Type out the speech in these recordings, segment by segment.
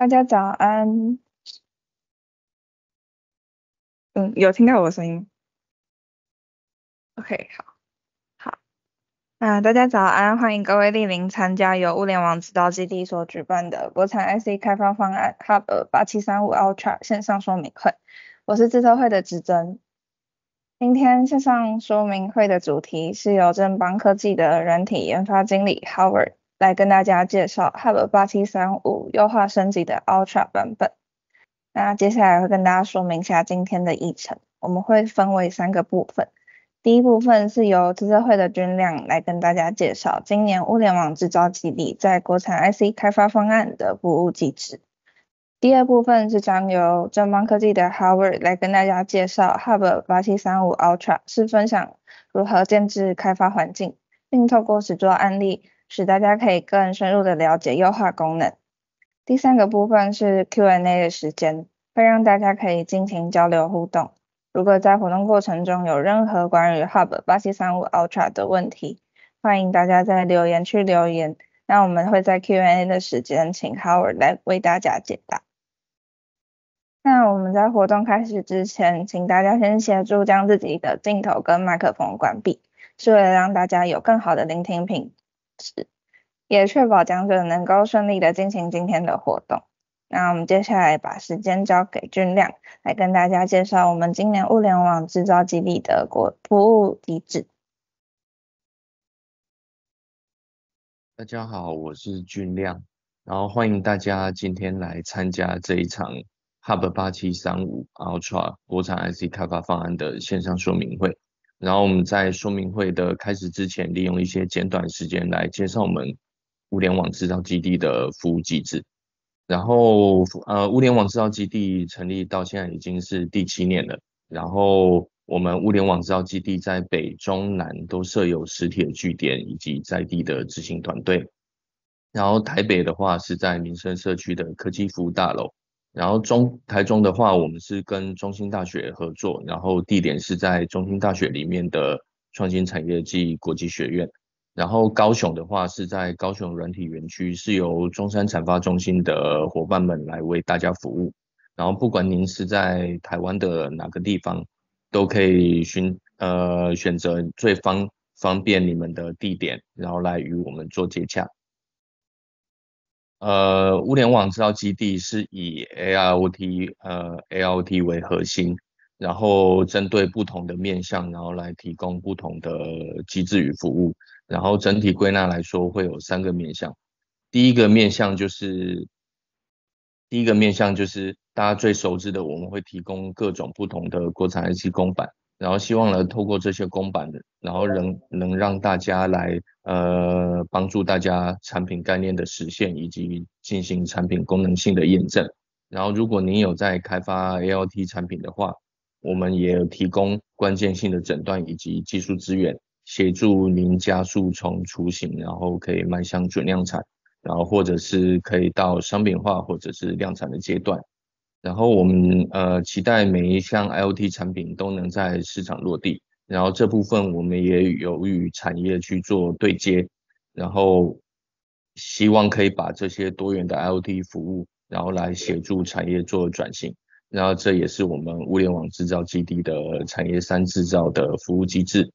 大家早安，嗯，有听到我的声音？OK，好，好，嗯，大家早安，欢迎各位莅临参加由物联网指导基地所举办的国产 IC 开发方案 Hub 八七三五 Ultra 线上说明会。我是智特会的指针，今天线上说明会的主题是由正邦科技的人体研发经理 Howard。来跟大家介绍 Hub 8735优化升级的 Ultra 版本。那接下来会跟大家说明一下今天的议程，我们会分为三个部分。第一部分是由资策会的军亮来跟大家介绍今年物联网制造基地在国产 IC 开发方案的服务机制。第二部分是将由正邦科技的 Howard 来跟大家介绍 Hub 8735 Ultra 是分享如何建制开发环境，并透过实作案例。使大家可以更深入的了解优化功能。第三个部分是 Q&A 的时间，会让大家可以尽情交流互动。如果在活动过程中有任何关于 Hub 八七三五 Ultra 的问题，欢迎大家在留言区留言，那我们会在 Q&A 的时间请 Howard 来为大家解答。那我们在活动开始之前，请大家先协助将自己的镜头跟麦克风关闭，是为了让大家有更好的聆听品。也确保讲者能够顺利的进行今天的活动。那我们接下来把时间交给俊亮，来跟大家介绍我们今年物联网制造基地的国服务地址。大家好，我是俊亮，然后欢迎大家今天来参加这一场 Hub 8735 Ultra 国产 IC 开发方案的线上说明会。然后我们在说明会的开始之前，利用一些简短时间来介绍我们物联网制造基地的服务机制。然后，呃，物联网制造基地成立到现在已经是第七年了。然后，我们物联网制造基地在北中南都设有实体据点以及在地的执行团队。然后，台北的话是在民生社区的科技服务大楼。然后中台中的话，我们是跟中兴大学合作，然后地点是在中兴大学里面的创新产业暨国际学院。然后高雄的话是在高雄软体园区，是由中山产发中心的伙伴们来为大家服务。然后不管您是在台湾的哪个地方，都可以选呃选择最方方便你们的地点，然后来与我们做接洽。呃，物联网制造基地是以 AIoT 呃 AIoT 为核心，然后针对不同的面向，然后来提供不同的机制与服务。然后整体归纳来说，会有三个面向。第一个面向就是，第一个面向就是大家最熟知的，我们会提供各种不同的国产 i i 公版。然后希望呢，透过这些公版的，然后能能让大家来呃帮助大家产品概念的实现，以及进行产品功能性的验证。然后如果您有在开发 a l t 产品的话，我们也有提供关键性的诊断以及技术资源，协助您加速从雏形，然后可以迈向准量产，然后或者是可以到商品化或者是量产的阶段。然后我们呃期待每一项 IOT 产品都能在市场落地，然后这部分我们也有与产业去做对接，然后希望可以把这些多元的 IOT 服务，然后来协助产业做转型，然后这也是我们物联网制造基地的产业三制造的服务机制。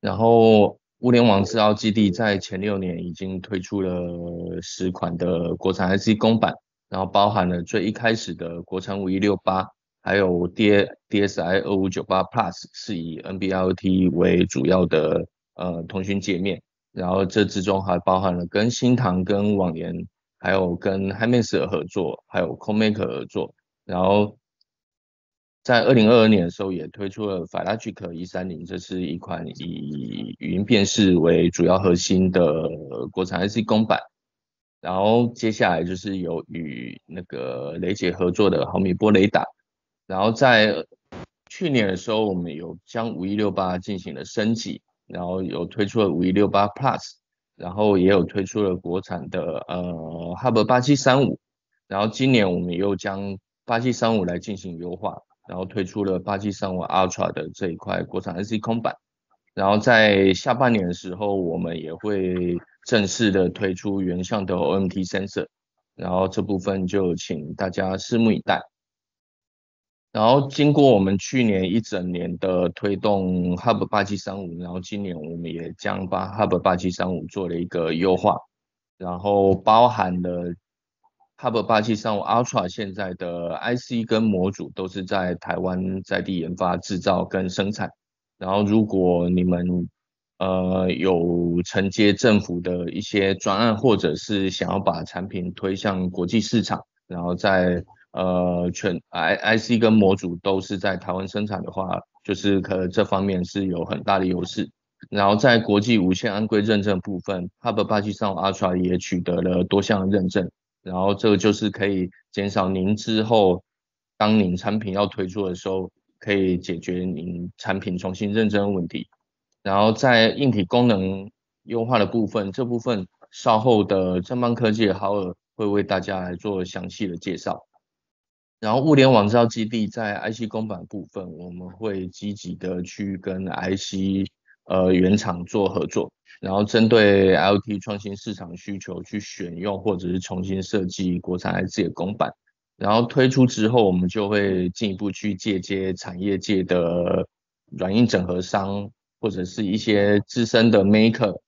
然后物联网制造基地在前六年已经推出了十款的国产 IC 公版。然后包含了最一开始的国产五一六八，还有 D DSI 二五九八 Plus 是以 NBLT 为主要的呃通讯界面。然后这之中还包含了跟新唐、跟网联，还有跟 HiMax 合作，还有 CoMaker 合作。然后在二零二二年的时候也推出了 f a l a g i c 一三零，这是一款以语音辨识为主要核心的国产 IC 公版。然后接下来就是有与那个雷姐合作的毫米波雷达，然后在去年的时候，我们有将五一六八进行了升级，然后有推出了五一六八 Plus，然后也有推出了国产的呃 h u b 八七三五，然后今年我们又将八七三五来进行优化，然后推出了八七三五 Ultra 的这一块国产 IC 空板，然后在下半年的时候我们也会。正式的推出原相的 OMT sensor，然后这部分就请大家拭目以待。然后经过我们去年一整年的推动 Hub 八七三五，然后今年我们也将把 Hub 八七三五做了一个优化，然后包含了 Hub 八七三五 Ultra 现在的 IC 跟模组都是在台湾在地研发、制造跟生产。然后如果你们呃，有承接政府的一些专案，或者是想要把产品推向国际市场，然后在呃全 IIC 跟模组都是在台湾生产的话，就是可能这方面是有很大的优势。然后在国际无线安规认证部分 h u r b a t u s Ultra 也取得了多项认证，然后这个就是可以减少您之后，当您产品要推出的时候，可以解决您产品重新认证的问题。然后在硬体功能优化的部分，这部分稍后的正邦科技豪尔会为大家来做详细的介绍。然后物联网制造基地在 IC 公板部分，我们会积极的去跟 IC 呃原厂做合作，然后针对 LT 创新市场需求去选用或者是重新设计国产 IC 的公板。然后推出之后，我们就会进一步去借接产业界的软硬整合商。或者是一些资深的 maker，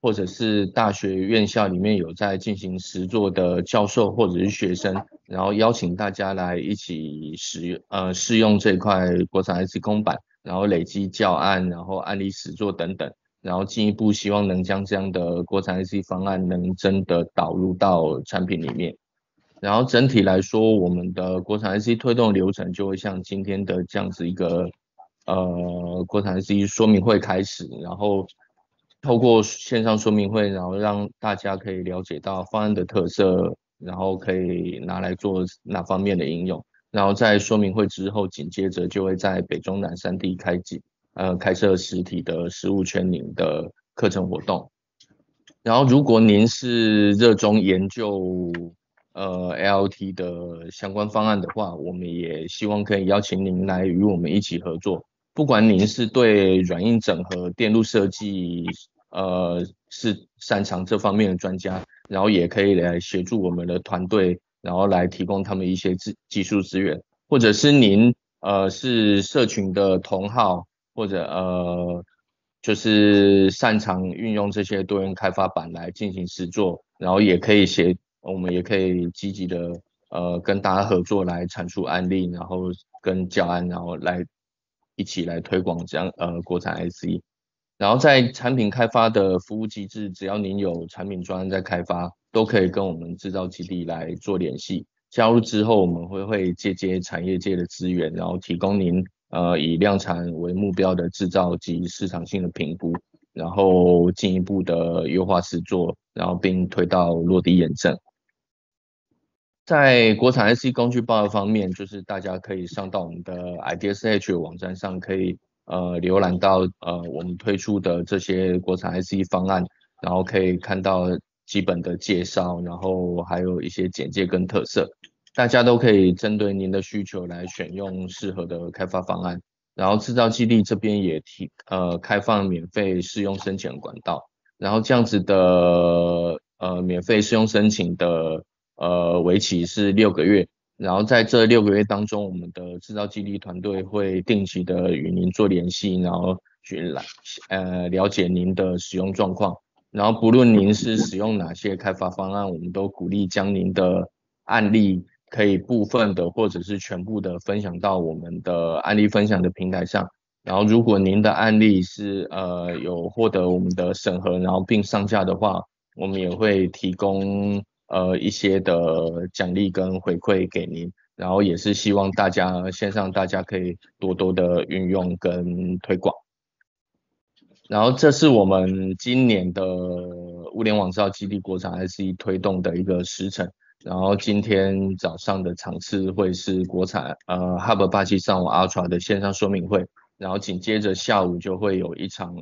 或者是大学院校里面有在进行实作的教授或者是学生，然后邀请大家来一起使呃试用这块国产 IC 公版，然后累积教案，然后案例实作等等，然后进一步希望能将这样的国产 IC 方案能真的导入到产品里面。然后整体来说，我们的国产 IC 推动流程就会像今天的这样子一个。呃，国产 C 说明会开始，然后透过线上说明会，然后让大家可以了解到方案的特色，然后可以拿来做哪方面的应用，然后在说明会之后，紧接着就会在北、中、南三地开启呃，开设实体的实物全领的课程活动。然后，如果您是热衷研究呃 L T 的相关方案的话，我们也希望可以邀请您来与我们一起合作。不管您是对软硬整合、电路设计，呃，是擅长这方面的专家，然后也可以来协助我们的团队，然后来提供他们一些技技术资源，或者是您，呃，是社群的同好，或者呃，就是擅长运用这些多元开发板来进行实作，然后也可以协，我们也可以积极的，呃，跟大家合作来产出案例，然后跟教案，然后来。一起来推广这样呃国产 IC，然后在产品开发的服务机制，只要您有产品专案在开发，都可以跟我们制造基地来做联系。加入之后，我们会会借接产业界的资源，然后提供您呃以量产为目标的制造及市场性的评估，然后进一步的优化试作，然后并推到落地验证。在国产 IC 工具包的方面，就是大家可以上到我们的 IDSH 网站上，可以呃浏览到呃我们推出的这些国产 IC 方案，然后可以看到基本的介绍，然后还有一些简介跟特色，大家都可以针对您的需求来选用适合的开发方案。然后制造基地这边也提呃开放免费试用申请管道，然后这样子的呃免费试用申请的。呃，为期是六个月，然后在这六个月当中，我们的制造基地团队会定期的与您做联系，然后来呃了解您的使用状况。然后不论您是使用哪些开发方案，我们都鼓励将您的案例可以部分的或者是全部的分享到我们的案例分享的平台上。然后如果您的案例是呃有获得我们的审核，然后并上架的话，我们也会提供。呃，一些的奖励跟回馈给您，然后也是希望大家线上大家可以多多的运用跟推广。然后这是我们今年的物联网制造基地国产 SE 推动的一个时程。然后今天早上的场次会是国产呃 h u b e r 巴西上网 Ultra 的线上说明会，然后紧接着下午就会有一场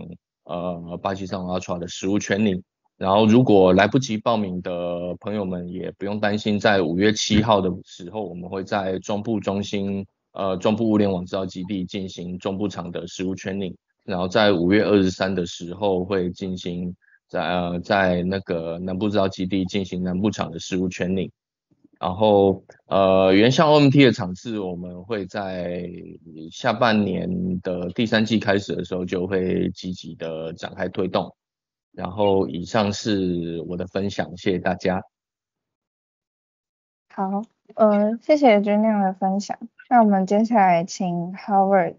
呃巴西上网 Ultra 的实物全领。然后，如果来不及报名的朋友们也不用担心，在五月七号的时候，我们会在中部中心呃中部物联网制造基地进行中部厂的实物 training，然后在五月二十三的时候会进行在呃在那个南部制造基地进行南部厂的实物 training，然后呃原相 OMT 的场次我们会在下半年的第三季开始的时候就会积极的展开推动。然后以上是我的分享，谢谢大家。好，呃，谢谢君亮的分享。那我们接下来请 Howard，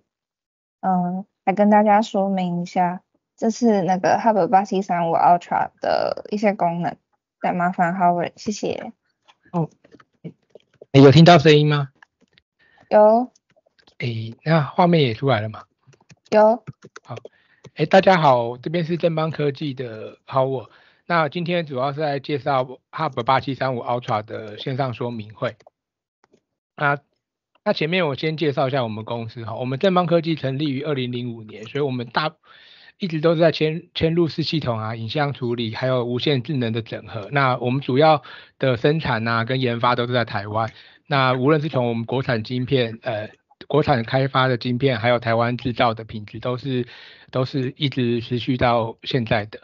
嗯，来跟大家说明一下这次那个 h u b 八七三五 Ultra 的一些功能。来麻烦 Howard，谢谢。哦，哎，有听到声音吗？有。诶，那画面也出来了吗？有。好。哎，大家好，这边是正邦科技的 Power，那今天主要是来介绍 h u b 八七三五 Ultra 的线上说明会那那前面我先介绍一下我们公司哈，我们正邦科技成立于二零零五年，所以我们大一直都是在嵌嵌入式系统啊、影像处理还有无线智能的整合。那我们主要的生产啊跟研发都是在台湾，那无论是从我们国产晶片呃。国产开发的晶片，还有台湾制造的品质，都是都是一直持续到现在的。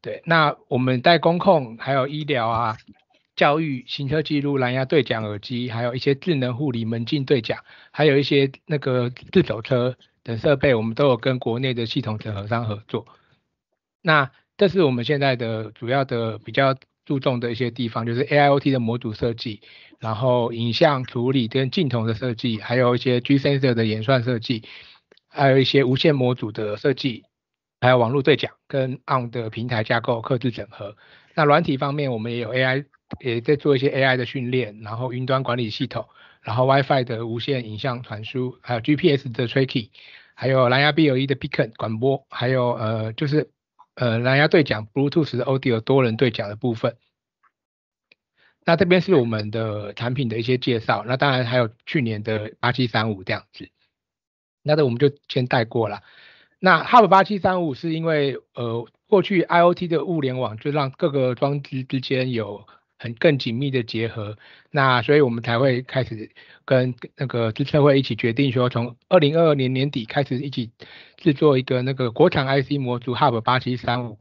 对，那我们在工控，还有医疗啊、教育、行车记录、蓝牙对讲耳机，还有一些智能护理、门禁对讲，还有一些那个自走车等设备，我们都有跟国内的系统整合商合作。那这是我们现在的主要的比较。注重的一些地方就是 AIoT 的模组设计，然后影像处理跟镜头的设计，还有一些 Gsensor 的演算设计，还有一些无线模组的设计，还有网络对讲跟 On 的平台架构刻制整合。那软体方面，我们也有 AI 也在做一些 AI 的训练，然后云端管理系统，然后 WiFi 的无线影像传输，还有 GPS 的 Tracking，还有蓝牙 b o e 的 Beacon 广播，还有呃就是。呃，蓝牙对讲 （Bluetooth Audio） 多人对讲的部分。那这边是我们的产品的一些介绍。那当然还有去年的八七三五这样子，那这我们就先带过了。那 h a b 八七三五是因为呃，过去 IOT 的物联网就让各个装置之间有。很更紧密的结合，那所以我们才会开始跟那个资策会一起决定说，从二零二二年年底开始一起制作一个那个国产 IC 模组 h a b 八七三五。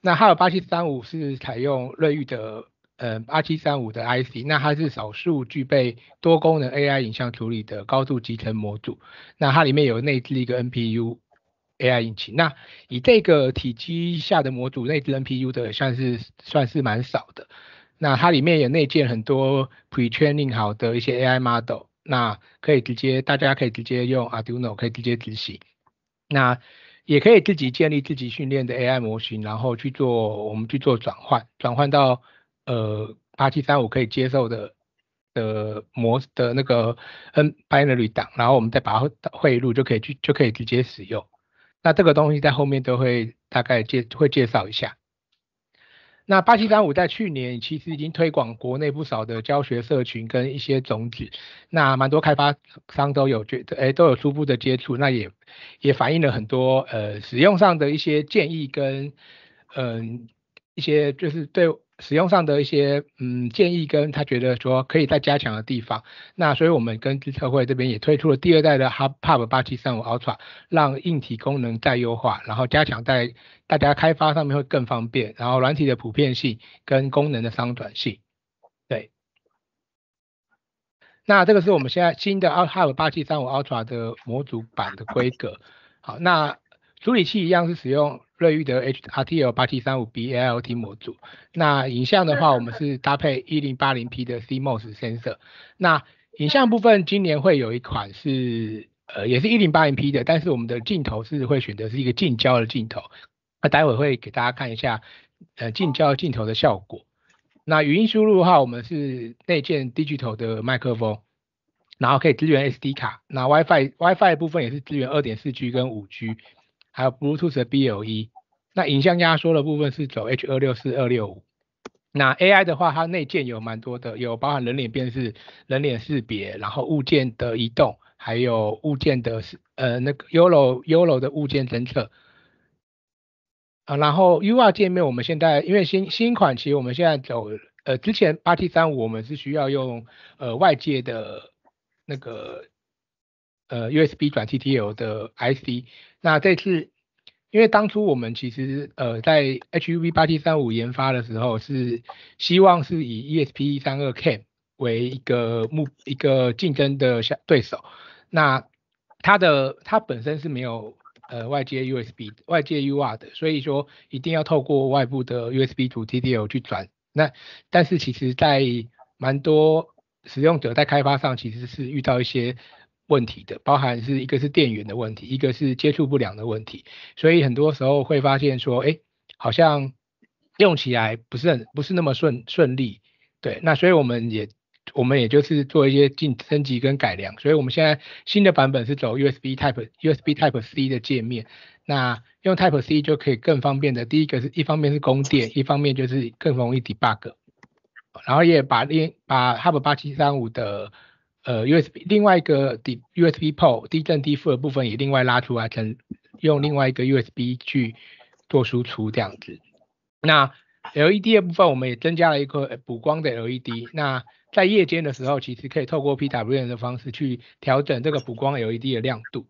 那 h a b 八七三五是采用瑞昱的呃八七三五的 IC，那它是少数具备多功能 AI 影像处理的高度集成模组。那它里面有内置一个 NPU AI 引擎。那以这个体积下的模组内置 NPU 的算是算是蛮少的。那它里面有内建很多 pre-training 好的一些 AI model，那可以直接大家可以直接用 Arduino 可以直接执行，那也可以自己建立自己训练的 AI 模型，然后去做我们去做转换，转换到呃八七三五可以接受的的模的那个 N binary 档，然后我们再把它汇入就可以去就可以直接使用。那这个东西在后面都会大概介会介绍一下。那八七三五在去年其实已经推广国内不少的教学社群跟一些种子，那蛮多开发商都有觉得，哎都有初步的接触，那也也反映了很多呃使用上的一些建议跟嗯一些就是对。使用上的一些嗯建议，跟他觉得说可以再加强的地方，那所以我们跟智测会这边也推出了第二代的 Hub Hub 8735 Ultra，让硬体功能再优化，然后加强在大家开发上面会更方便，然后软体的普遍性跟功能的商转性。对，那这个是我们现在新的 Hub Hub 8735 Ultra 的模组版的规格。好，那处理器一样是使用。瑞昱的 h r t l 8七3 5 b l t 模组，那影像的话，我们是搭配 1080P 的 CMOS sensor。那影像部分今年会有一款是，呃，也是一零八零 P 的，但是我们的镜头是会选择是一个近焦的镜头。那待会会给大家看一下，呃，近焦镜头的效果。那语音输入的话，我们是内建 digital 的麦克风，然后可以支援 SD 卡。那 WiFi WiFi 部分也是支援二点四 G 跟五 G。还有 Bluetooth 的 BLE，那影像压缩的部分是走 H.264、2 6 5那 AI 的话，它内建有蛮多的，有包含人脸辨识、人脸识别，然后物件的移动，还有物件的呃那个 YOLO、YOLO 的物件侦测啊。然后 U R 界面，我们现在因为新新款，其实我们现在走呃之前八 T 三五，我们是需要用呃外界的那个。呃，USB 转 TTL 的 IC，那这次因为当初我们其实呃在 HUB 八七三五研发的时候，是希望是以 ESP 三二 K 为一个目一个竞争的相对手，那它的它本身是没有呃外接 USB 外接 u r 的，所以说一定要透过外部的 USB 图 TTL 去转。那但是其实在蛮多使用者在开发上其实是遇到一些。问题的包含是一个是电源的问题，一个是接触不良的问题，所以很多时候会发现说，哎，好像用起来不是很不是那么顺顺利。对，那所以我们也我们也就是做一些进升级跟改良，所以我们现在新的版本是走 USB Type USB Type C 的界面，那用 Type C 就可以更方便的，第一个是一方面是供电，一方面就是更容易 debug，然后也把另把 Hub 8735的呃，USB 另外一个 D USB port 低正低负的部分也另外拉出来，成用另外一个 USB 去做输出这样子。那 LED 的部分我们也增加了一个补光的 LED，那在夜间的时候其实可以透过 PWM 的方式去调整这个补光 LED 的亮度。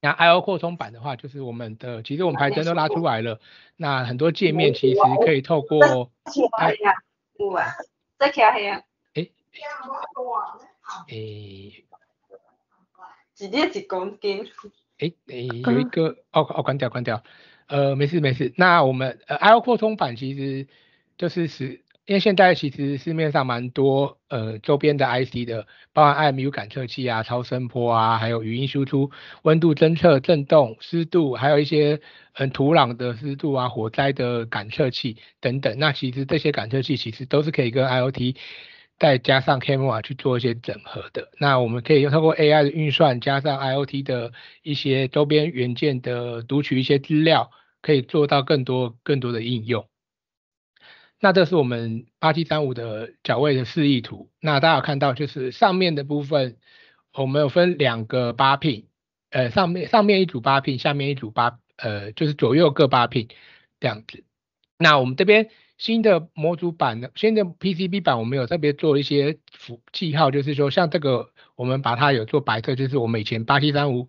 那 IO 扩充版的话，就是我们的其实我们排灯都拉出来了，那很多界面其实可以透过。五啊，在黑啊。诶，几接几公斤？诶诶，有一个，哦哦，关掉关掉。呃，没事没事。那我们呃 i o 扩充版其实就是，因为现在其实市面上蛮多呃周边的 IC 的，包含 IMU 感测器啊、超声波啊、还有语音输出、温度侦测、震动、湿度，还有一些嗯土壤的湿度啊、火灾的感测器等等。那其实这些感测器其实都是可以跟 IoT 再加上 Camera 去做一些整合的，那我们可以用透过 AI 的运算，加上 IOT 的一些周边元件的读取一些资料，可以做到更多更多的应用。那这是我们八七三五的脚位的示意图。那大家有看到就是上面的部分，我们有分两个八 pin，呃上面上面一组八 pin，下面一组八，呃就是左右各八 pin 这样子。那我们这边。新的模组版的新的 PCB 版，我们有特别做一些符记号，就是说像这个，我们把它有做白色，就是我们以前八七三五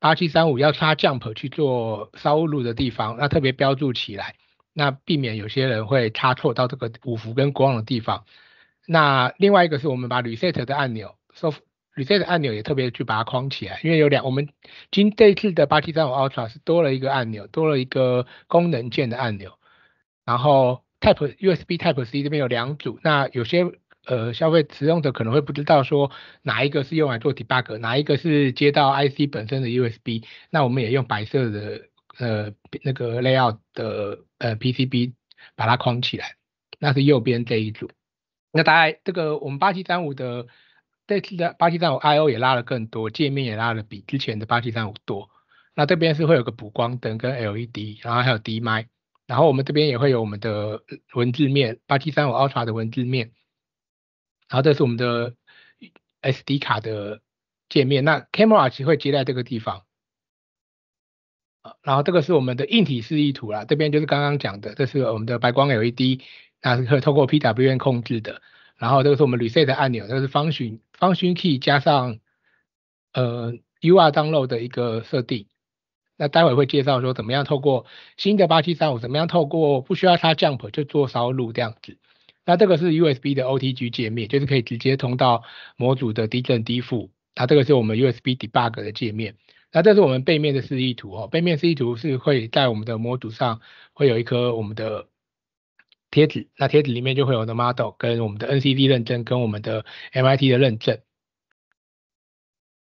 八七三五要插 jump 去做烧录的地方，那特别标注起来，那避免有些人会插错到这个五伏跟光的地方。那另外一个是我们把 reset 的按钮 s o reset 按钮也特别去把它框起来，因为有两我们今这次的八七三五 Ultra 是多了一个按钮，多了一个功能键的按钮，然后。Type USB Type C 这边有两组，那有些呃消费使用者可能会不知道说哪一个是用来做 debug，哪一个是接到 IC 本身的 USB。那我们也用白色的呃那个 layout 的呃 PCB 把它框起来，那是右边这一组。那大概这个我们八七三五的这次的八七三五 I/O 也拉了更多，界面也拉了比之前的八七三五多。那这边是会有个补光灯跟 LED，然后还有 m 麦。然后我们这边也会有我们的文字面，八七三五 Ultra 的文字面，然后这是我们的 SD 卡的界面，那 Camera 其实会接在这个地方，然后这个是我们的硬体示意图啦，这边就是刚刚讲的，这是我们的白光 LED，那是可以透过 PWM 控制的，然后这个是我们 Reset 的按钮，这是方寻方寻 Key 加上呃 UR 灯路的一个设定。那待会会介绍说怎么样透过新的八七三五，怎么样透过不需要它 jump 就做烧录这样子。那这个是 USB 的 OTG 界面，就是可以直接通到模组的低正低负。它这个是我们 USB debug 的界面。那这是我们背面的示意图哦，背面示意图是会在我们的模组上会有一颗我们的贴纸，那贴纸里面就会有我 h 的 model 跟我们的 NCD 认证跟我们的 MIT 的认证。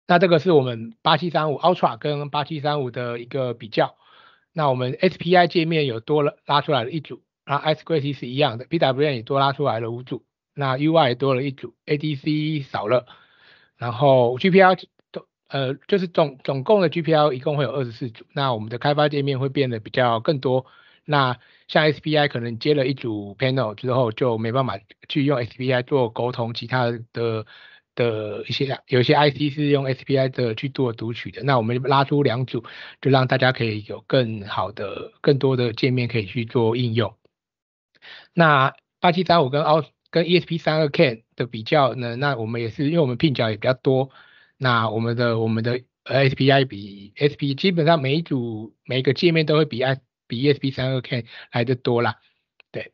那这个是我们八七三五 Ultra 跟八七三五的一个比较。那我们 SPI 界面有多了拉出来了一组，然后 i s c 是一样的，PWM 也多拉出来了五组，那 UI 多了一组，ADC 少了，然后 g p r 呃就是总总共的 g p r 一共会有二十四组。那我们的开发界面会变得比较更多。那像 SPI 可能接了一组 panel 之后就没办法去用 SPI 做沟通，其他的。的一些有一些 I C 是用 S P I 的去做读取的，那我们拉出两组，就让大家可以有更好的、更多的界面可以去做应用。那八七三五跟澳跟 E S P 三二 K 的比较呢？那我们也是因为我们拼角也比较多，那我们的我们的 S P I 比 S P 基本上每一组每一个界面都会比 I 比 E S P 三二 K 来的多啦。对，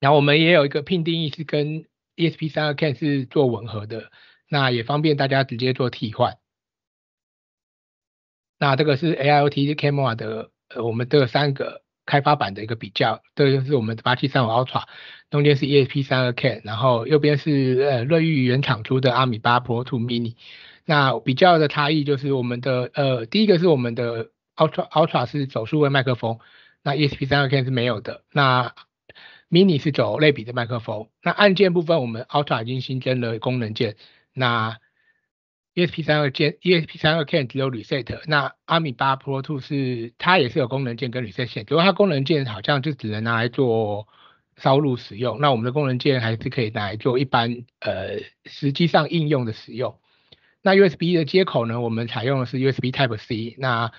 然后我们也有一个拼定义是跟 E S P 三二 K 是做吻合的。那也方便大家直接做替换。那这个是 A I O T K M O R 的呃，我们这三个开发版的一个比较。这个是我们八七三五 Ultra，中间是 E S P 三二 K，然后右边是呃瑞昱原厂出的阿米巴 Pro Two Mini。那比较的差异就是我们的呃第一个是我们的 Ultra Ultra 是走数位麦克风，那 E S P 三二 K 是没有的。那 Mini 是走类比的麦克风。那按键部分，我们 Ultra 已经新增了功能键。那 ESP32 键，ESP32 can 只有 reset。那阿米巴 Pro Two 是它也是有功能键跟 Reset 键，不过它功能键好像就只能拿来做烧录使用。那我们的功能键还是可以拿来做一般呃实际上应用的使用。那 USB 的接口呢，我们采用的是 USB Type C。那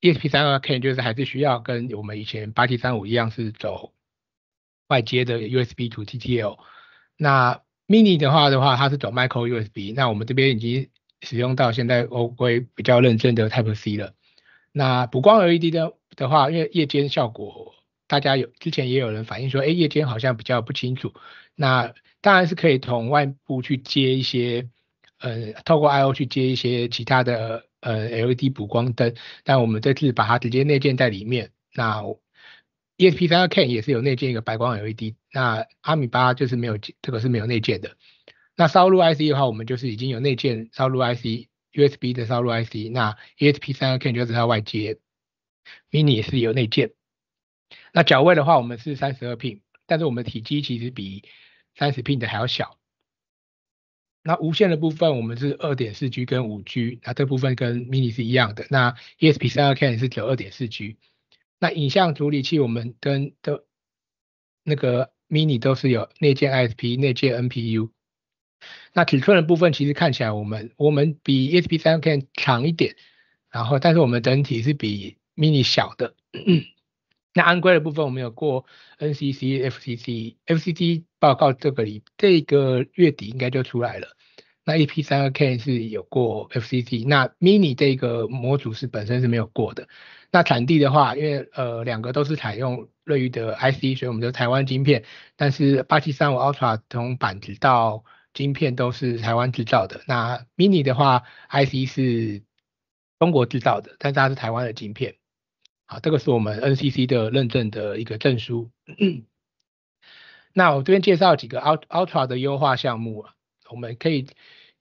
ESP32 can 就是还是需要跟我们以前八7三五一样是走外接的 USB 图 TTL。那 mini 的话的话，它是走 micro USB，那我们这边已经使用到现在欧规比较认证的 Type C 了。那补光 LED 的的话，因为夜间效果，大家有之前也有人反映说，哎，夜间好像比较不清楚。那当然是可以从外部去接一些，呃，透过 I/O 去接一些其他的呃 LED 补光灯，但我们这次把它直接内建在里面，那。ESP32K 也是有内建一个白光 LED，那阿米巴就是没有这个是没有内建的。那烧录 IC 的话，我们就是已经有内建烧录 IC，USB 的烧录 IC，那 ESP32K 就是它外接，Mini 也是有内建。那脚位的话，我们是三十二 pin，但是我们体积其实比三十 pin 的还要小。那无线的部分，我们是二点四 G 跟五 G，那这部分跟 Mini 是一样的。那 ESP32K 是九二点四 G。那影像处理器，我们跟的那个 mini 都是有内建 ISP、内建 NPU。那尺寸的部分，其实看起来我们我们比 SP3K 长一点，然后但是我们整体是比 mini 小的。那安规的部分，我们有过 NCC、FCC、FCC 报告，这个里这个月底应该就出来了。那 e P 三个 K 是有过 F C c 那 Mini 这个模组是本身是没有过的。那产地的话，因为呃两个都是采用瑞昱的 I C，所以我们就台湾晶片。但是八七三五 Ultra 从板子到晶片都是台湾制造的。那 Mini 的话，I C 是中国制造的，但是它是台湾的晶片。好，这个是我们 N C C 的认证的一个证书。那我这边介绍几个 Ultra 的优化项目啊，我们可以。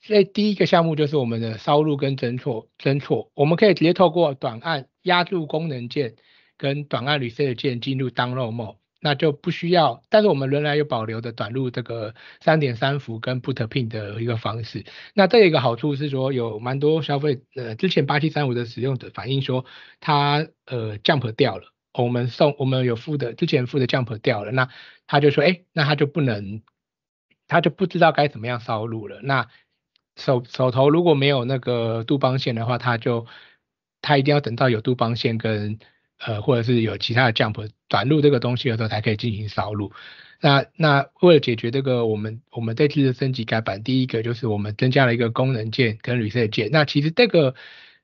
所以第一个项目就是我们的烧录跟侦错，侦错我们可以直接透过短按压住功能键跟短按 reset 键进入 download mode，那就不需要，但是我们仍然有保留的短路这个三点三伏跟 p u t pin 的一个方式。那这一个好处是说有蛮多消费，呃，之前八七三五的使用者反映说他呃 jump 掉了，我们送我们有付的之前付的 jump 掉了，那他就说哎，那他就不能，他就不知道该怎么样烧录了，那。手手头如果没有那个杜邦线的话，他就他一定要等到有杜邦线跟呃或者是有其他的 jump 转入这个东西的时候才可以进行扫录。那那为了解决这个，我们我们这次的升级改版，第一个就是我们增加了一个功能键跟绿色键。那其实这个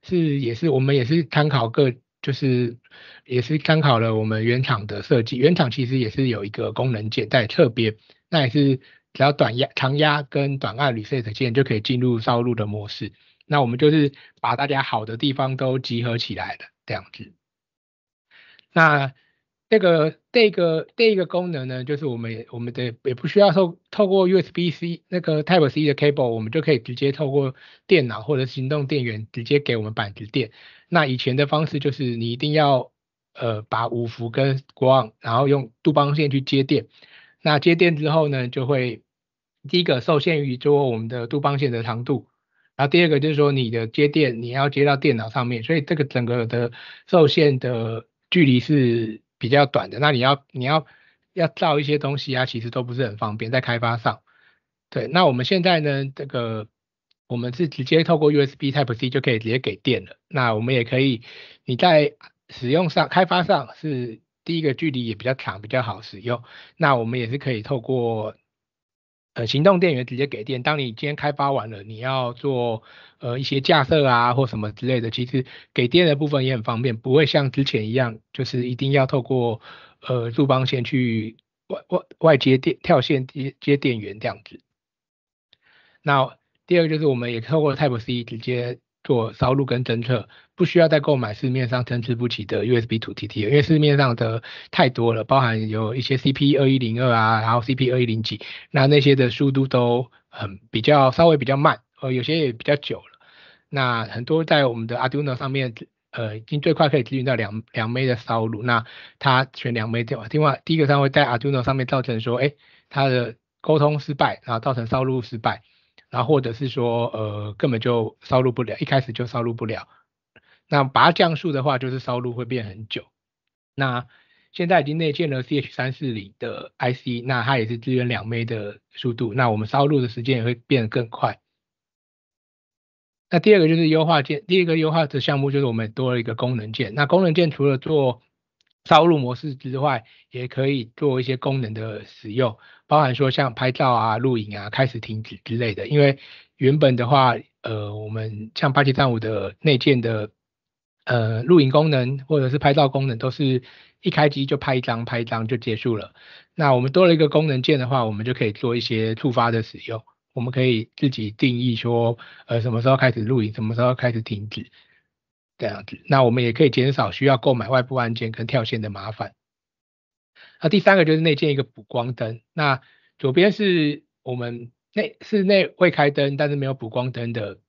是也是我们也是参考各就是也是参考了我们原厂的设计，原厂其实也是有一个功能键，在侧边，那也是。只要短压、长压跟短按 reset 键就可以进入烧录的模式。那我们就是把大家好的地方都集合起来的这样子。那这个、这个、这个功能呢，就是我们、我们的也不需要透透过 USB-C 那个 Type-C 的 cable，我们就可以直接透过电脑或者行动电源直接给我们板子电。那以前的方式就是你一定要呃把五伏跟国网，然后用杜邦线去接电。那接电之后呢，就会第一个受限于就我们的杜邦线的长度，然后第二个就是说你的接电你要接到电脑上面，所以这个整个的受限的距离是比较短的。那你要你要要造一些东西啊，其实都不是很方便在开发上。对，那我们现在呢，这个我们是直接透过 USB Type C 就可以直接给电了。那我们也可以你在使用上开发上是。第一个距离也比较长，比较好使用。那我们也是可以透过呃行动电源直接给电。当你今天开发完了，你要做呃一些架设啊或什么之类的，其实给电的部分也很方便，不会像之前一样，就是一定要透过呃驻邦线去外外外接电跳线接接电源这样子。那第二个就是我们也透过 Type C 直接。做烧录跟侦测，不需要再购买市面上参差不齐的 USB to t t 因为市面上的太多了，包含有一些 CP 二一零二啊，然后 CP 二一零几，那那些的速度都很比较稍微比较慢，呃，有些也比较久了。那很多在我们的 Arduino 上面，呃，已经最快可以支援到两两枚的烧录，那它选两枚的话，另外第一个它会在 Arduino 上面造成说，哎，它的沟通失败，然后造成烧录失败。然后或者是说，呃，根本就烧录不了一开始就烧录不了。那把它降速的话，就是烧录会变很久。那现在已经内建了 CH 三四零的 IC，那它也是支援两枚的速度，那我们烧录的时间也会变得更快。那第二个就是优化键，第一个优化的项目就是我们多了一个功能键。那功能键除了做烧入模式之外，也可以做一些功能的使用，包含说像拍照啊、录影啊、开始、停止之类的。因为原本的话，呃，我们像八七三五的内建的呃录影功能或者是拍照功能，都是一开机就拍一张、拍一张就结束了。那我们多了一个功能键的话，我们就可以做一些触发的使用，我们可以自己定义说，呃，什么时候开始录影，什么时候开始停止。这样子，那我们也可以减少需要购买外部按键跟跳线的麻烦。那第三个就是内建一个补光灯。那左边是我们内室内未开灯，但是没有补光灯的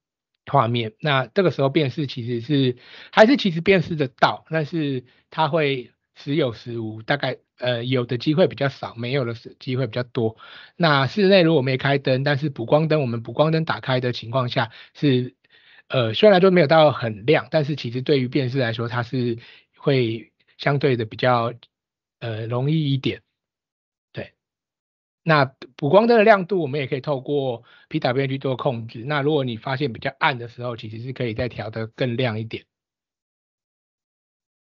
画面。那这个时候辨识其实是还是其实辨识得到，但是它会时有时无，大概呃有的机会比较少，没有的是机会比较多。那室内如果没开灯，但是补光灯我们补光灯打开的情况下是。呃，虽然来说没有到很亮，但是其实对于辨识来说，它是会相对的比较呃容易一点。对，那补光灯的亮度我们也可以透过 p w 去做控制。那如果你发现比较暗的时候，其实是可以再调的更亮一点。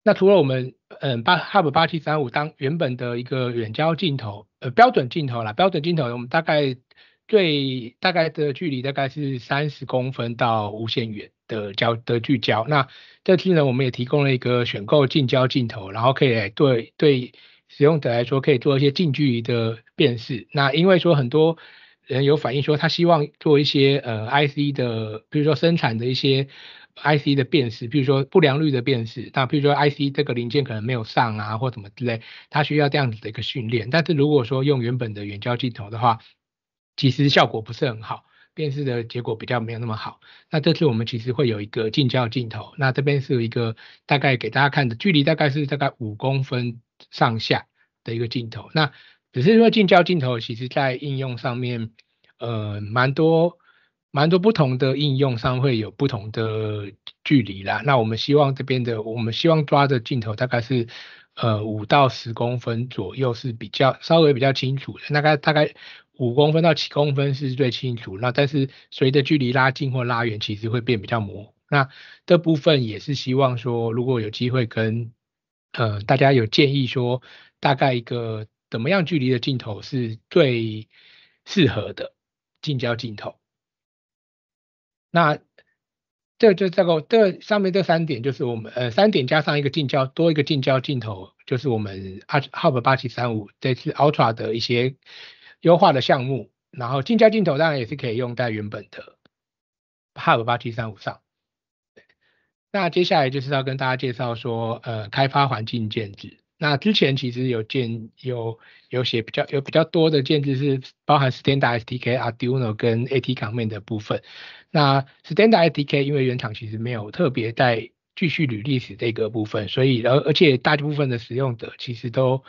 那除了我们嗯八 Hub 8735当原本的一个远焦镜头，呃标准镜头啦，标准镜头我们大概。最大概的距离大概是三十公分到无限远的焦的聚焦。那这次呢，我们也提供了一个选购近焦镜头，然后可以对对使用者来说可以做一些近距离的辨识。那因为说很多人有反映说他希望做一些呃 IC 的，比如说生产的一些 IC 的辨识，比如说不良率的辨识，那比如说 IC 这个零件可能没有上啊或什么之类，他需要这样子的一个训练。但是如果说用原本的远焦镜头的话，其实效果不是很好，辨识的结果比较没有那么好。那这次我们其实会有一个近焦镜头，那这边是一个大概给大家看的距离，大概是大概五公分上下的一个镜头。那只是因为近焦镜头，其实在应用上面，呃，蛮多蛮多不同的应用上会有不同的距离啦。那我们希望这边的，我们希望抓的镜头大概是呃五到十公分左右是比较稍微比较清楚，的，大概大概。五公分到七公分是最清楚，那但是随着距离拉近或拉远，其实会变比较模糊。那这部分也是希望说，如果有机会跟呃大家有建议说，大概一个怎么样距离的镜头是最适合的近焦镜头。那这就这个这上面这三点就是我们呃三点加上一个近焦多一个近焦镜头，就是我们二 Hub 八七三五这次 Ultra 的一些。优化的项目，然后近焦镜头当然也是可以用在原本的哈弗八七三五上。那接下来就是要跟大家介绍说，呃，开发环境建置。那之前其实有建有有写比较有比较多的建置是包含 Standard SDK、Arduino 跟 AT Command 的部分。那 Standard SDK 因为原厂其实没有特别在继续履历史这个部分，所以而而且大部分的使用者其实都。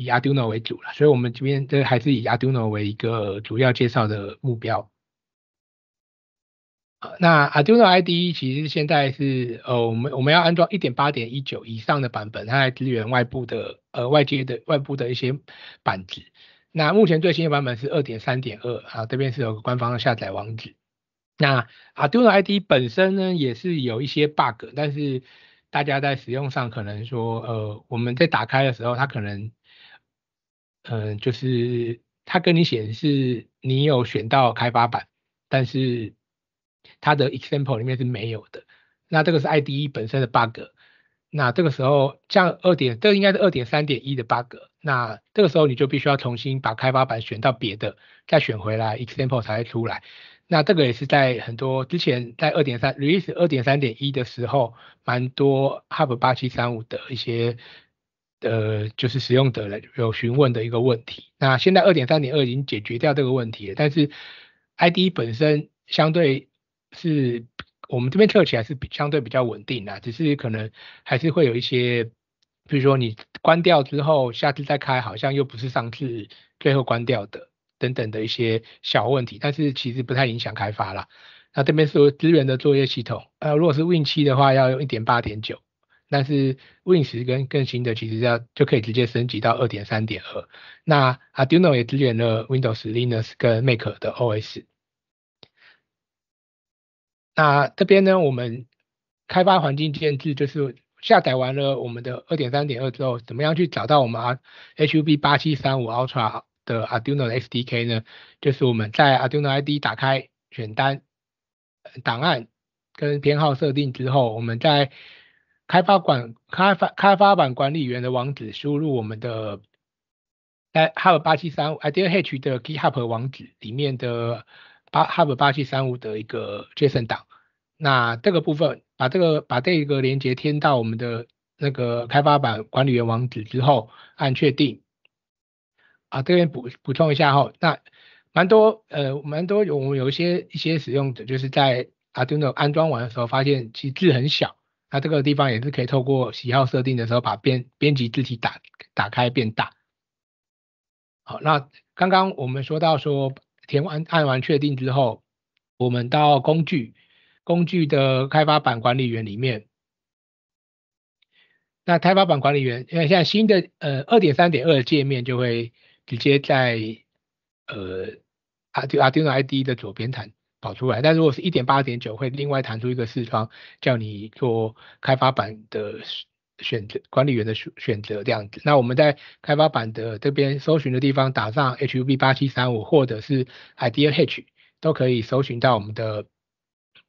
以 Arduino 为主了，所以我们这边这还是以 Arduino 为一个主要介绍的目标。那 Arduino IDE 其实现在是呃，我们我们要安装一点八点一九以上的版本，它来支援外部的呃外接的外部的一些板子。那目前最新的版本是二点三点二啊，这边是有个官方的下载网址。那 Arduino IDE 本身呢，也是有一些 bug，但是大家在使用上可能说呃，我们在打开的时候它可能嗯，就是它跟你显示你有选到开发版，但是它的 example 里面是没有的。那这个是 IDE 本身的 bug。那这个时候，像二点，这应该是二点三点一的 bug。那这个时候你就必须要重新把开发版选到别的，再选回来 example 才会出来。那这个也是在很多之前在二点三 release 二点三点一的时候，蛮多 Hub 八七三五的一些。呃，就是使用者有询问的一个问题，那现在二点三点二已经解决掉这个问题了，但是 ID 本身相对是，我们这边测起来是比相对比较稳定的，只是可能还是会有一些，比如说你关掉之后，下次再开好像又不是上次最后关掉的等等的一些小问题，但是其实不太影响开发啦。那这边是资源的作业系统，呃，如果是 Win7 的话，要用一点八点九。但是 w i n 十跟更新的其实要就可以直接升级到二点三点二。那 Arduino 也支援了 Windows、Linux 跟 Mac 的 OS。那这边呢，我们开发环境建制就是下载完了我们的二点三点二之后，怎么样去找到我们 h u b 八七三五 Ultra 的 Arduino SDK 呢？就是我们在 Arduino i d 打开选单档案跟编号设定之后，我们在开发管开发开发版管理员的网址，输入我们的在 Hub 八七三五 Ideal e g 的 GitHub 网址里面的八 Hub 八七三五的一个 JSON 档。那这个部分，把这个把这个连接添到我们的那个开发版管理员网址之后，按确定。啊，这边补补充一下哈，那蛮多呃，蛮多有我们有一些一些使用者，就是在 Arduino 安装完的时候，发现其实字很小。那这个地方也是可以透过喜好设定的时候，把编编辑字体打打开变大。好，那刚刚我们说到说填完按完确定之后，我们到工具工具的开发版管理员里面。那开发版管理员，因为现在新的呃二点三点二界面就会直接在呃 Arduino ID 的左边弹。跑出来，但如果是一点八点九，会另外弹出一个视窗，叫你做开发版的选选择管理员的选选择这样子。那我们在开发版的这边搜寻的地方打上 HUB 八七三五或者是 IDEA H，都可以搜寻到我们的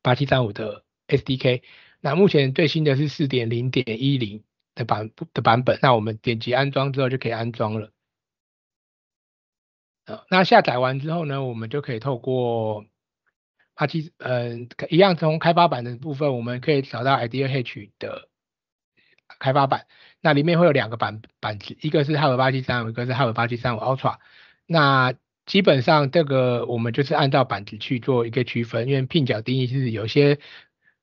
八七三五的 SDK。那目前最新的是四点零点一零的版的版本。那我们点击安装之后就可以安装了。呃，那下载完之后呢，我们就可以透过。它其实，嗯，一样从开发版的部分，我们可以找到 i d e a h 的开发版，那里面会有两个版版子，一个是海尔八七三五，一个是海尔八七三五 Ultra。那基本上这个我们就是按照板子去做一个区分，因为 pin 角定义是有些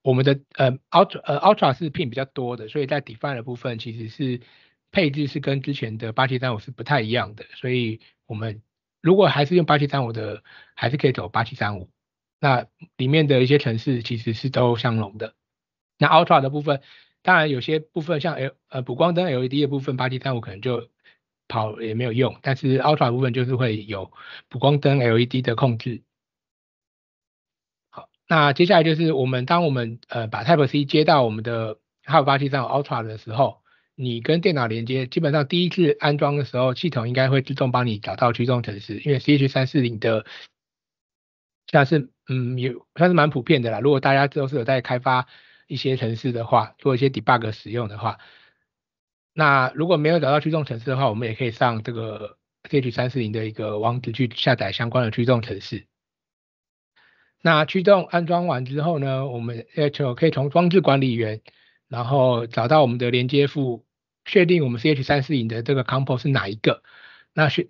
我们的呃 Ultra 呃 Ultra 是 pin 比较多的，所以在 define 的部分其实是配置是跟之前的八七三五是不太一样的。所以我们如果还是用八七三五的，还是可以走八七三五。那里面的一些城市其实是都相容的。那 Ultra 的部分，当然有些部分像 L 呃补光灯 LED 的部分，八七三五可能就跑也没有用。但是 Ultra 部分就是会有补光灯 LED 的控制。好，那接下来就是我们当我们呃把 Type C 接到我们的还有八七三五 Ultra 的时候，你跟电脑连接，基本上第一次安装的时候，系统应该会自动帮你找到驱动程式，因为 CH 三四零的像是。嗯，也算是蛮普遍的啦。如果大家都是有在开发一些城市的话，做一些 debug 使用的话，那如果没有找到驱动城市的话，我们也可以上这个 CH 三四零的一个网址去下载相关的驱动城市。那驱动安装完之后呢，我们 H 可以从装置管理员，然后找到我们的连接副，确定我们 CH 三四零的这个 Compo 是哪一个。那是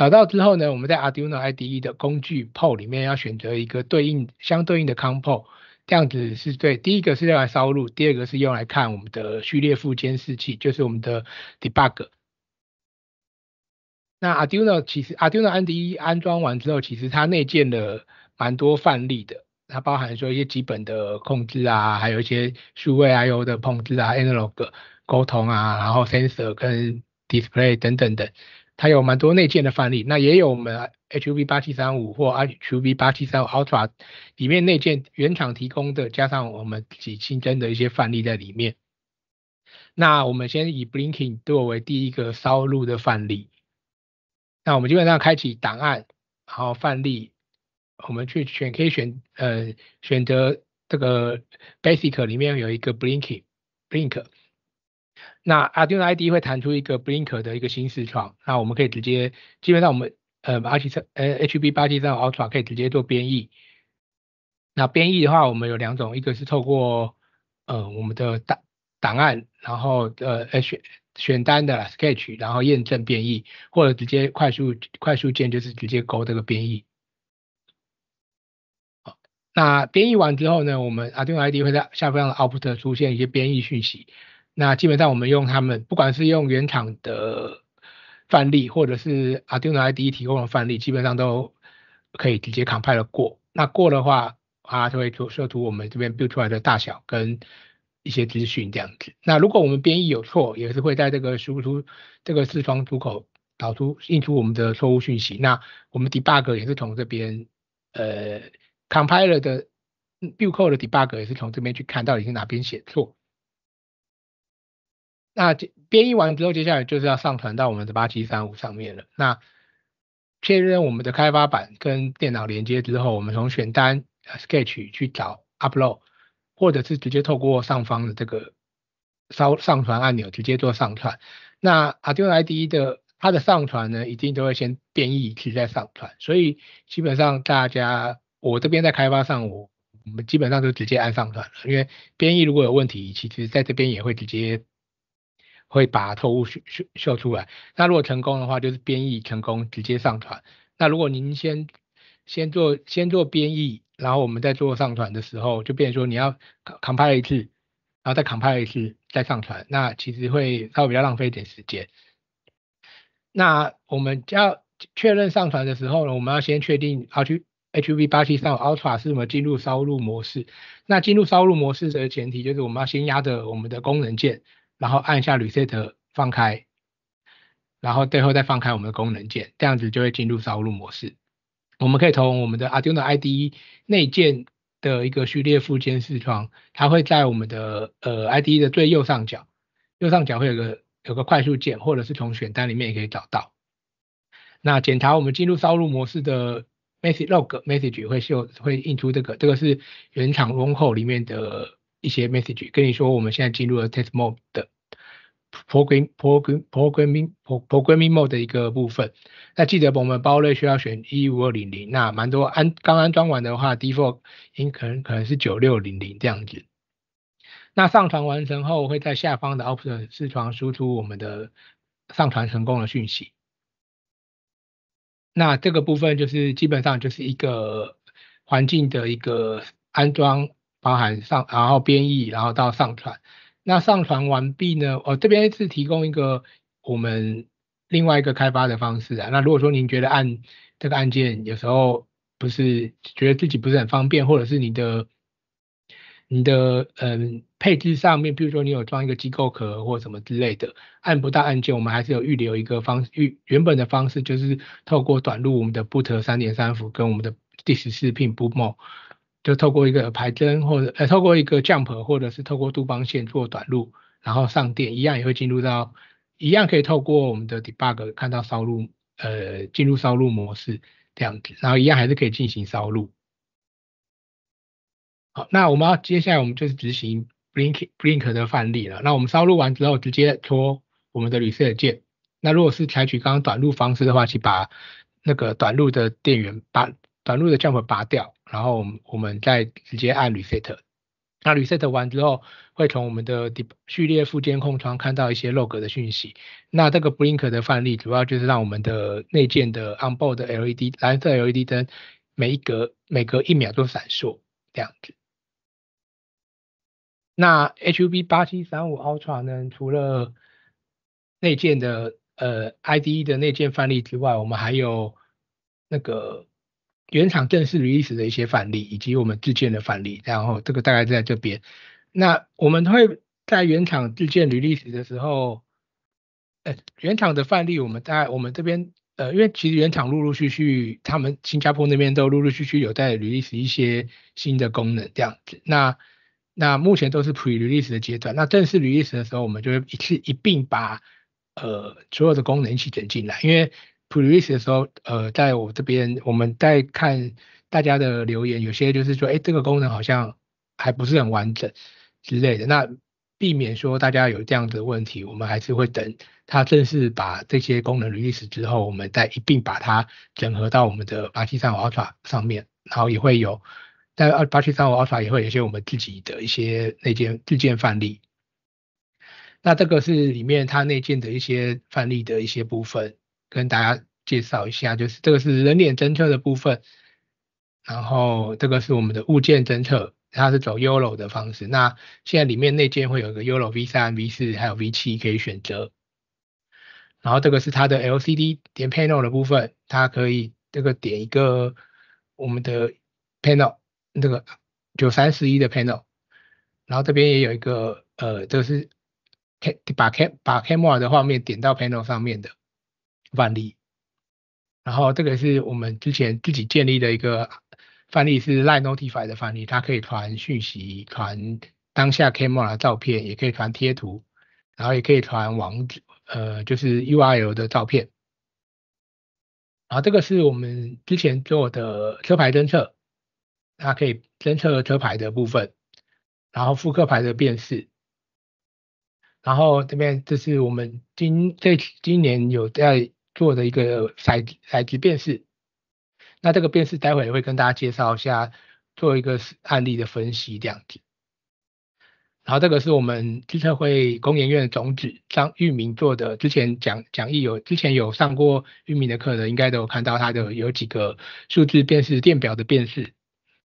找到之后呢，我们在 Arduino IDE 的工具 PO 里面要选择一个对应相对应的 c o m p o 这样子是对。第一个是用来烧录，第二个是用来看我们的序列副监视器，就是我们的 debug。那 Arduino 其实 Arduino IDE 安装完之后，其实它内建了蛮多范例的，它包含说一些基本的控制啊，还有一些数位 I/O 的控制啊，analog 沟通啊，然后 sensor 跟 display 等等等。它有蛮多内建的范例，那也有我们 H U v 八七三五或 H U B 八七三 Ultra 里面内建原厂提供的，加上我们自己新增的一些范例在里面。那我们先以 Blinking 作为第一个烧录的范例。那我们基本上开启档案，然后范例，我们去选可以选呃选择这个 Basic 里面有一个 Blinking Blink。那 Arduino IDE 会弹出一个 Blinker 的一个新视窗，那我们可以直接，基本上我们，呃，R 七三，呃，HB 八七三 Ultra 可以直接做编译。那编译的话，我们有两种，一个是透过，呃，我们的档档案，然后呃，选选单的 s k e t c h 然后验证编译，或者直接快速快速键就是直接勾这个编译。那编译完之后呢，我们 Arduino IDE 会在下方的 Output 出现一些编译讯息。那基本上我们用他们，不管是用原厂的范例，或者是 Arduino IDE 提供的范例，基本上都可以直接 compile 过。那过的话，它就会出设图我们这边 build 出来的大小跟一些资讯这样子。那如果我们编译有错，也是会在这个输出这个视窗出口导出印出我们的错误讯息。那我们 debug 也是从这边呃 compiler 的 build 的 debug 也是从这边去看到底是哪边写错。那编译完之后，接下来就是要上传到我们的八七三五上面了。那确认我们的开发板跟电脑连接之后，我们从选单 Sketch 去找 Upload，或者是直接透过上方的这个烧上传按钮直接做上传。那 Arduino ID 的它的上传呢，一定都会先编译一次再上传，所以基本上大家我这边在开发上，我我们基本上就直接按上传了，因为编译如果有问题，其实在这边也会直接。会把错误秀秀秀出来。那如果成功的话，就是编译成功，直接上传。那如果您先先做先做编译，然后我们再做上传的时候，就变成说你要 compile 一次，然后再 compile 一次再上传。那其实会稍微比较浪费一点时间。那我们要确认上传的时候呢，我们要先确定 H H V 八七三 Ultra 是什么进入烧录模式。那进入烧录模式的前提就是我们要先压着我们的功能键。然后按一下 Reset 放开，然后最后再放开我们的功能键，这样子就会进入烧录模式。我们可以从我们的 Arduino IDE 内建的一个序列附件视窗，它会在我们的呃 ID 的最右上角，右上角会有个有个快速键，或者是从选单里面也可以找到。那检查我们进入烧录模式的 Message Log Message 会秀会印出这个，这个是原厂 r o n o 里面的。一些 message 跟你说，我们现在进入了 test mode 的 program program programming programming mode 的一个部分。那记得我们包类需要选一五二零零，那蛮多安刚安装完的话，default 应可能可能是九六零零这样子。那上传完成后，会在下方的 option 四窗输出我们的上传成功的讯息。那这个部分就是基本上就是一个环境的一个安装。包含上，然后编译，然后到上传。那上传完毕呢？呃，这边是提供一个我们另外一个开发的方式啊。那如果说您觉得按这个按键有时候不是觉得自己不是很方便，或者是你的你的嗯配置上面，比如说你有装一个机构壳或什么之类的，按不到按键，我们还是有预留一个方预原本的方式，就是透过短路我们的 BOOT 三点三伏跟我们的第十四 PIN BOOT。就透过一个排针，或者呃透过一个 j u m p 或者是透过杜邦线做短路，然后上电，一样也会进入到，一样可以透过我们的 debug 看到烧录，呃进入烧录模式这样，子，然后一样还是可以进行烧录。好，那我们要接下来我们就是执行 blink blink 的范例了。那我们烧录完之后，直接拖我们的绿色键。那如果是采取刚刚短路方式的话，去把那个短路的电源把短路的 j u m p 拔掉。然后我们再直接按 Reset，那 Reset 完之后，会从我们的序列副监控窗看到一些 log 的讯息。那这个 Blink 的范例，主要就是让我们的内建的 on board LED 蓝色 LED 灯，每一格每隔一秒都闪烁这样子。那 HUB 八七三五 Ultra 呢，除了内建的呃 ID 的内建范例之外，我们还有那个。原厂正式履历 e 的一些范例，以及我们自建的范例，然后这个大概在这边。那我们会在原厂自建履历史的时候，呃，原厂的范例我们在我们这边，呃，因为其实原厂陆陆续续，他们新加坡那边都陆陆续续有在履历史一些新的功能这样子。那那目前都是 pre 履历史的阶段，那正式履历史的时候，我们就会一次一并把呃所有的功能一起整进来，因为。p r l e a s e 的时候，呃，在我这边我们在看大家的留言，有些就是说，哎，这个功能好像还不是很完整之类的。那避免说大家有这样的问题，我们还是会等它正式把这些功能 r e l e a s e 之后，我们再一并把它整合到我们的八七三五 Ultra 上面。然后也会有在二八七三五 Ultra 也会有一些我们自己的一些内建自建范例。那这个是里面它内建的一些范例的一些部分。跟大家介绍一下，就是这个是人脸侦测的部分，然后这个是我们的物件侦测，它是走 YOLO 的方式。那现在里面内建会有个 YOLO V 三、V 四还有 V 七可以选择。然后这个是它的 LCD 点 panel 的部分，它可以这个点一个我们的 panel 那个九三十一的 panel。然后这边也有一个呃，这个是把 cam 把 camera 的画面点到 panel 上面的。范例，然后这个是我们之前自己建立的一个范例，是 Line Notify 的范例，它可以传讯息，传当下 Camera 的照片，也可以传贴图，然后也可以传网址，呃，就是 URL 的照片。然后这个是我们之前做的车牌侦测，它可以侦测车牌的部分，然后复刻牌的辨识。然后这边这是我们今这今年有在做的一个骰骰子辨识，那这个辨识待会会跟大家介绍一下，做一个案例的分析这样子。然后这个是我们资策会工研院总指张玉明做的，之前讲讲义有，之前有上过玉明的课的，应该都有看到他的有几个数字辨识电表的辨识，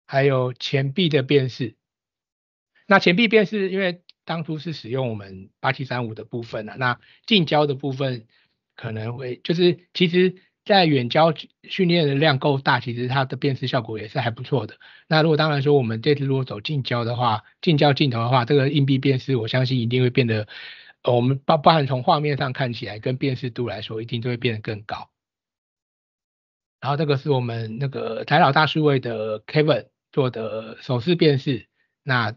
还有钱币的辨识。那钱币辨识，因为当初是使用我们八七三五的部分啊，那近焦的部分。可能会就是其实，在远交训练的量够大，其实它的辨识效果也是还不错的。那如果当然说我们这次如果走近交的话，近交镜头的话，这个硬币辨识，我相信一定会变得，我们包包含从画面上看起来跟辨识度来说，一定都会变得更高。然后这个是我们那个台老大数位的 Kevin 做的手势辨识，那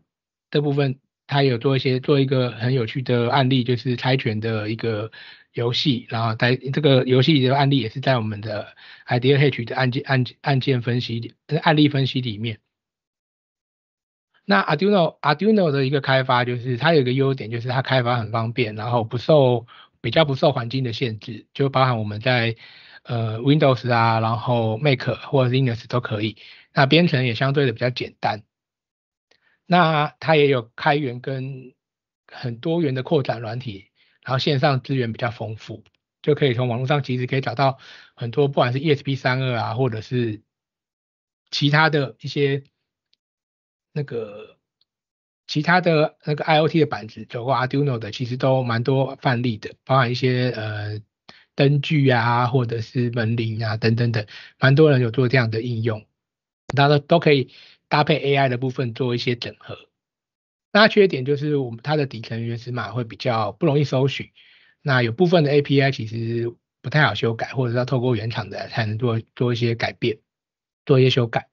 这部分他有做一些做一个很有趣的案例，就是猜拳的一个。游戏，然后在这个游戏的案例也是在我们的 IDEH a 的案件、案件、案件分析案例分析里面。那 Arduino Arduino 的一个开发就是它有一个优点，就是它开发很方便，然后不受比较不受环境的限制，就包含我们在呃 Windows 啊，然后 Make 或者是 Linux 都可以。那编程也相对的比较简单。那它也有开源跟很多元的扩展软体。然后线上资源比较丰富，就可以从网络上其实可以找到很多，不管是 ESP32 啊，或者是其他的一些那个其他的那个 IOT 的板子，走过 Arduino 的，其实都蛮多范例的，包含一些呃灯具啊，或者是门铃啊等等等，蛮多人有做这样的应用，大家都可以搭配 AI 的部分做一些整合。那缺点就是，我们它的底层原始码会比较不容易搜寻。那有部分的 API 其实不太好修改，或者要透过原厂的才能做做一些改变，做一些修改。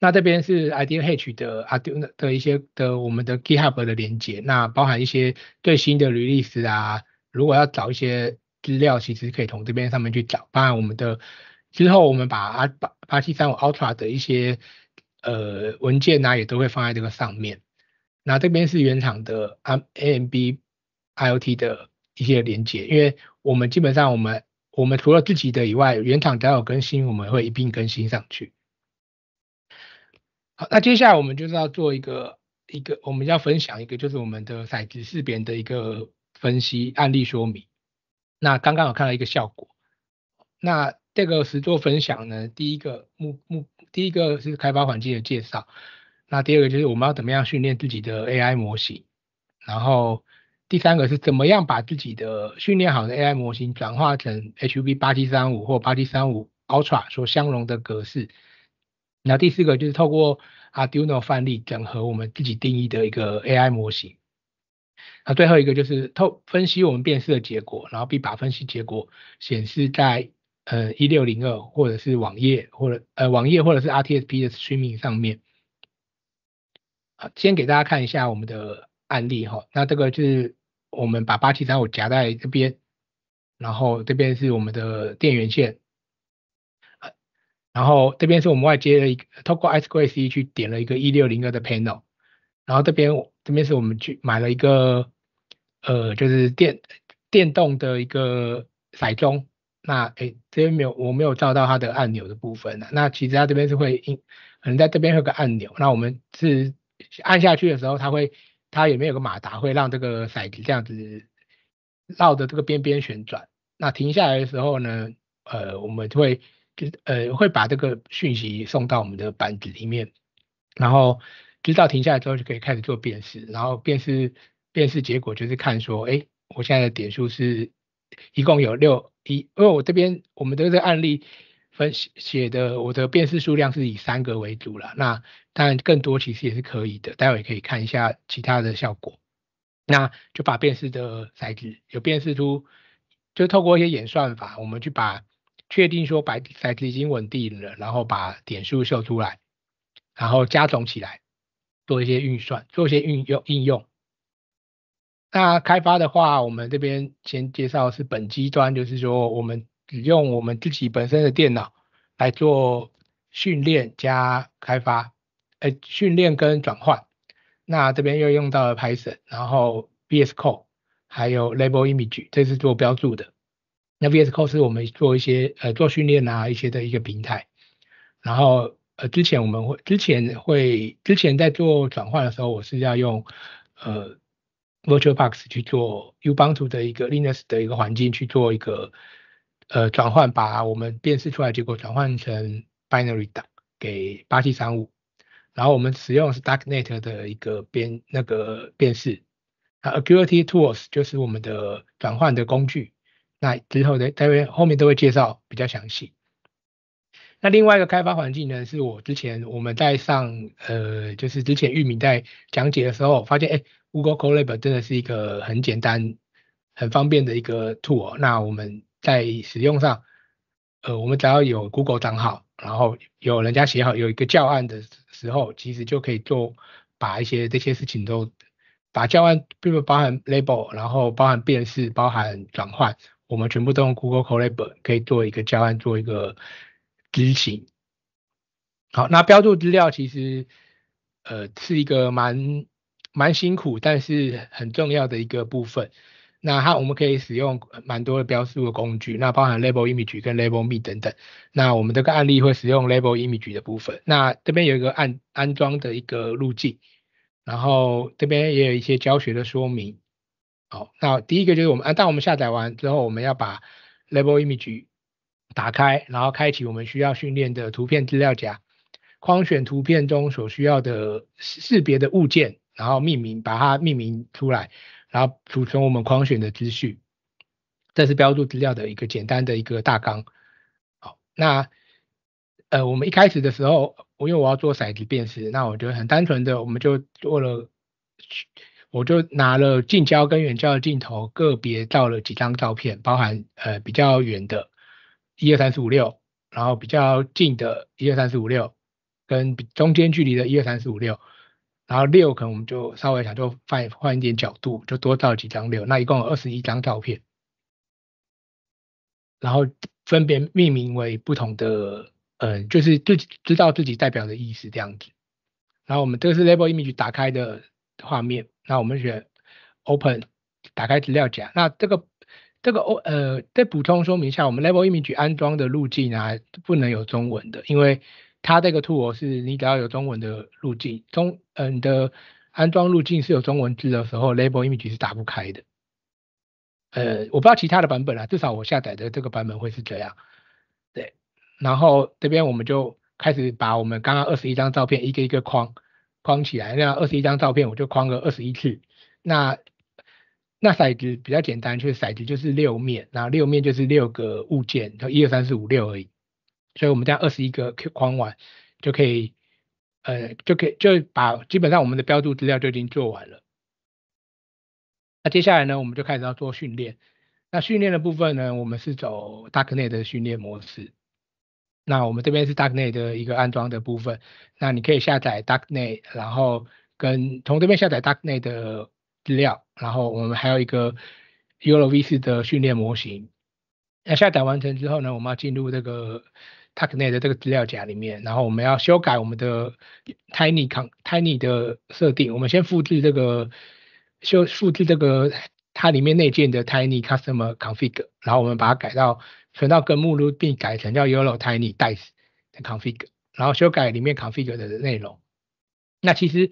那这边是 IDH 的 a r d 的一些的我们的 GitHub 的连接，那包含一些最新的履历史啊。如果要找一些资料，其实可以从这边上面去找。当然，我们的之后我们把阿八八七三五 Ultra 的一些呃，文件呐也都会放在这个上面。那这边是原厂的 MAMB IoT 的一些连接，因为我们基本上我们我们除了自己的以外，原厂只要有更新，我们会一并更新上去。好，那接下来我们就是要做一个一个我们要分享一个就是我们的骰子识别的一个分析案例说明。那刚刚有看到一个效果。那这个是做分享呢，第一个目目。第一个是开发环境的介绍，那第二个就是我们要怎么样训练自己的 AI 模型，然后第三个是怎么样把自己的训练好的 AI 模型转化成 HUB-8735 或8735 Ultra 所相容的格式，那第四个就是透过 Arduino 范例整合我们自己定义的一个 AI 模型，那最后一个就是透分析我们辨识的结果，然后并把分析结果显示在。呃，一六零二或者是网页，或者呃网页或者是 RTSP 的 Streaming 上面，好，先给大家看一下我们的案例哈。那这个就是我们把八七三五夹在这边，然后这边是我们的电源线，然后这边是我们外接了一个通过 IceQCE 去点了一个一六零二的 Panel，然后这边这边是我们去买了一个呃，就是电电动的一个骰盅，那哎，这边没有，我没有照到它的按钮的部分。呢、那其实它这边是会，应，可能在这边有个按钮。那我们是按下去的时候，它会，它里面有个马达，会让这个骰子这样子绕着这个边边旋转。那停下来的时候呢，呃，我们会，就呃，会把这个讯息送到我们的板子里面，然后直到停下来之后就可以开始做辨识。然后辨识辨识结果就是看说，哎，我现在的点数是一共有六。以因为我这边我们的这个案例分写的我的辨识数量是以三个为主了，那当然更多其实也是可以的，待会也可以看一下其他的效果。那就把辨识的材质有辨识出，就透过一些演算法，我们去把确定说白材质已经稳定了，然后把点数秀出来，然后加总起来，做一些运算，做一些运用应用。那开发的话，我们这边先介绍是本机端，就是说我们只用我们自己本身的电脑来做训练加开发，呃，训练跟转换。那这边又用到了 Python，然后 VS Code，还有 Label Image，这是做标注的。那 VS Code 是我们做一些呃做训练啊一些的一个平台。然后呃，之前我们会之前会之前在做转换的时候，我是要用呃。VirtualBox 去做 Ubuntu 的一个 Linux 的一个环境去做一个呃转换，把我们辨识出来结果转换成 Binary 档给八七三五，然后我们使用 StackNet 的一个编那个辨识，那 a e c u i t y Tools 就是我们的转换的工具。那之后的待会后面都会介绍比较详细。那另外一个开发环境呢，是我之前我们在上呃就是之前玉米在讲解的时候发现哎。Google Colab 真的是一个很简单、很方便的一个 tool。那我们在使用上，呃，我们只要有 Google 账号，然后有人家写好有一个教案的时候，其实就可以做把一些这些事情都把教案，比如包含 label，然后包含辨识、包含转换，我们全部都用 Google Colab 可以做一个教案，做一个执行。好，那标注资料其实呃是一个蛮。蛮辛苦，但是很重要的一个部分。那它我们可以使用蛮多的标示的工具，那包含 Label Image 跟 Label Me 等等。那我们这个案例会使用 Label Image 的部分。那这边有一个安安装的一个路径，然后这边也有一些教学的说明。好，那第一个就是我们，当我们下载完之后，我们要把 Label Image 打开，然后开启我们需要训练的图片资料夹，框选图片中所需要的识别的物件。然后命名，把它命名出来，然后储存我们框选的资讯。这是标注资料的一个简单的一个大纲。好，那呃，我们一开始的时候，因为我要做骰子辨识，那我觉得很单纯的，我们就做了，我就拿了近焦跟远焦的镜头，个别照了几张照片，包含呃比较远的，一二三四五六，然后比较近的，一二三四五六，跟中间距离的，一二三四五六。然后六可能我们就稍微想就换换一点角度，就多照几张六，那一共有二十一张照片，然后分别命名为不同的，嗯，就是自知道自己代表的意思这样子。然后我们这个是 Label Image 打开的画面，那我们选 Open 打开资料夹。那这个这个 O 呃，再补充说明一下，我们 Label Image 安装的路径啊，不能有中文的，因为它这个图 l 是，你只要有中文的路径，中，嗯，的安装路径是有中文字的时候，label image 是打不开的。呃，我不知道其他的版本啊，至少我下载的这个版本会是这样。对，然后这边我们就开始把我们刚刚二十一张照片一个一个框框起来，那二十一张照片我就框个二十一次。那那骰子比较简单，就是骰子就是六面，然后六面就是六个物件，一二三四五六而已。所以，我们这样二十一个框完，就可以，呃，就可以就把基本上我们的标注资料就已经做完了。那接下来呢，我们就开始要做训练。那训练的部分呢，我们是走 Darknet 的训练模式。那我们这边是 Darknet 的一个安装的部分。那你可以下载 Darknet，然后跟从这边下载 Darknet 的资料。然后我们还有一个 e u l o v 4的训练模型。那下载完成之后呢，我们要进入这个。t a c n e 的这个资料夹里面，然后我们要修改我们的 Tiny 康 Tiny 的设定。我们先复制这个修复制这个它里面内建的 Tiny Custom e r Config，然后我们把它改到存到根目录并改成叫 y o w Tiny Dice 的 Config，然后修改里面 Config 的内容。那其实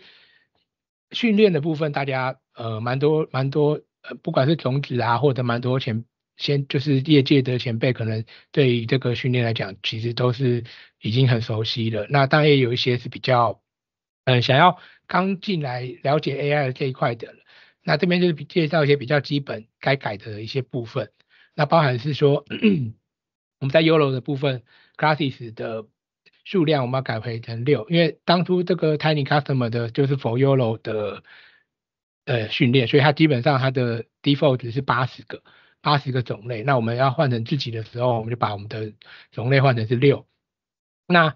训练的部分大家呃蛮多蛮多呃不管是种子啊或者蛮多钱。先就是业界的前辈，可能对于这个训练来讲，其实都是已经很熟悉了。那当然也有一些是比较，嗯，想要刚进来了解 AI 的这一块的。那这边就是介绍一些比较基本该改的一些部分。那包含是说，我们在 e u l o 的部分 classes 的数量我们要改回成六，因为当初这个 Tiny Customer 的就是 for e u l o 的呃训练，所以它基本上它的 default 是八十个。八十个种类，那我们要换成自己的时候，我们就把我们的种类换成是六。那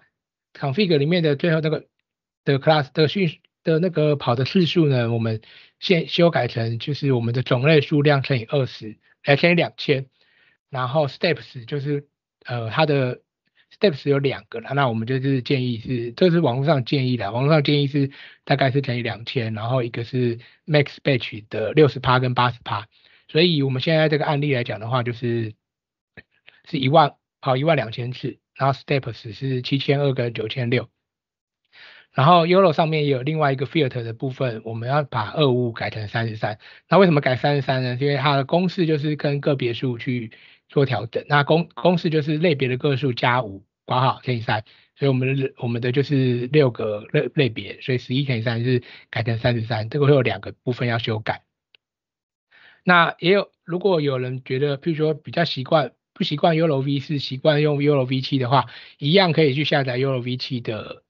config 里面的最后那个 the class 的训的那个跑的次数呢，我们先修改成就是我们的种类数量乘以二十，来乘以两千。然后 steps 就是呃它的 steps 有两个了，那我们就是建议是，这是网络上建议的，网络上建议是大概是乘以两千，然后一个是 max batch 的六十趴跟八十趴。所以，我们现在这个案例来讲的话，就是是一万好一万两千次，然后 steps 是七千二跟九千六，然后 ULO 上面也有另外一个 filter 的部分，我们要把二五改成三十三。那为什么改三十三呢？因为它的公式就是跟个别数去做调整，那公公式就是类别的个数加五，括号乘以三，所以我们的我们的就是六个类类别，所以十一乘以三是改成三十三，这个会有两个部分要修改。那也有，如果有人觉得，譬如说比较习惯不习惯 ULOV，是习惯用 ULOV 七的话，一样可以去下载 ULOV 七的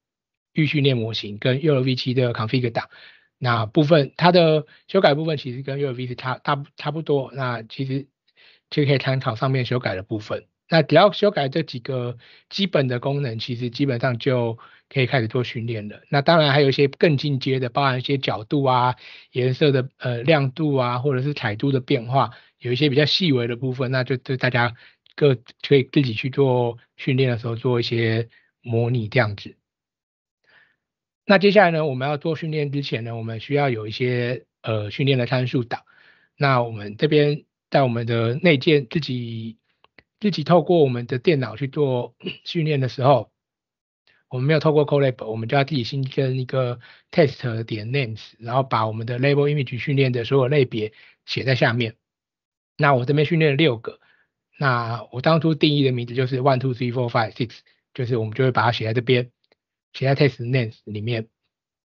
预训练模型跟 ULOV 七的 config 档。那部分它的修改部分其实跟 ULOV 的差大差不多，那其实就可以参考上面修改的部分。那只要修改这几个基本的功能，其实基本上就可以开始做训练了。那当然还有一些更进阶的，包含一些角度啊、颜色的呃亮度啊，或者是彩度的变化，有一些比较细微的部分，那就对大家各可以自己去做训练的时候做一些模拟这样子。那接下来呢，我们要做训练之前呢，我们需要有一些呃训练的参数档。那我们这边在我们的内建自己。自己透过我们的电脑去做 训练的时候，我们没有透过 Colab，我们就要自己新增一个 test 点 names，然后把我们的 label image 训练的所有类别写在下面。那我这边训练了六个，那我当初定义的名字就是 one two three four five six，就是我们就会把它写在这边，写在 test names 里面。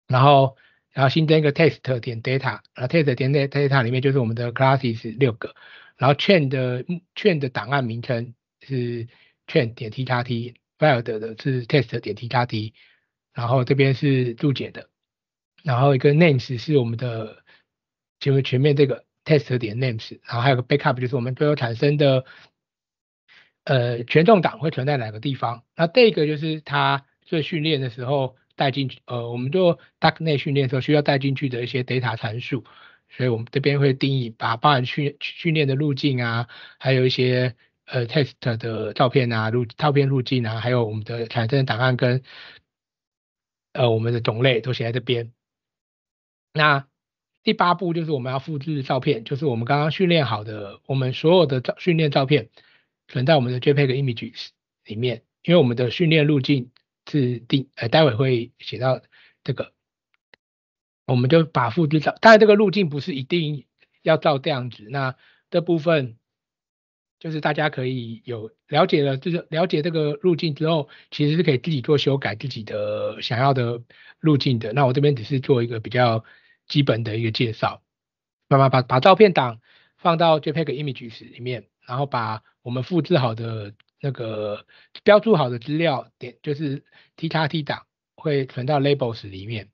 然后，然后新增一个 test 点 data，然后 test 点 data 里面就是我们的 classes 六个。然后券 a i n 的券 a i n 的档案名称是券 a i n 点 t 加 t f i l e d 的是 test 点 t 加 t，然后这边是注解的，然后一个 names 是我们的前前面这个 test 点 names，然后还有个 backup 就是我们最后产生的呃权重档会存在哪个地方，那这个就是它做训练的时候带进去，呃，我们做 dark 内训练时候需要带进去的一些 data 参数。所以我们这边会定义，把包含训训练的路径啊，还有一些呃 test 的照片啊，路照片路径啊，还有我们的产生档案跟呃我们的种类都写在这边。那第八步就是我们要复制照片，就是我们刚刚训练好的，我们所有的照训练照片，存在我们的 JPEG images 里面，因为我们的训练路径是定，呃，待会会写到这个。我们就把复制到，当然这个路径不是一定要照这样子。那这部分就是大家可以有了解了，就是了解这个路径之后，其实是可以自己做修改自己的想要的路径的。那我这边只是做一个比较基本的一个介绍。慢慢把把照片档放到 JPEG images 里面，然后把我们复制好的那个标注好的资料点，就是 T x T 档会存到 labels 里面。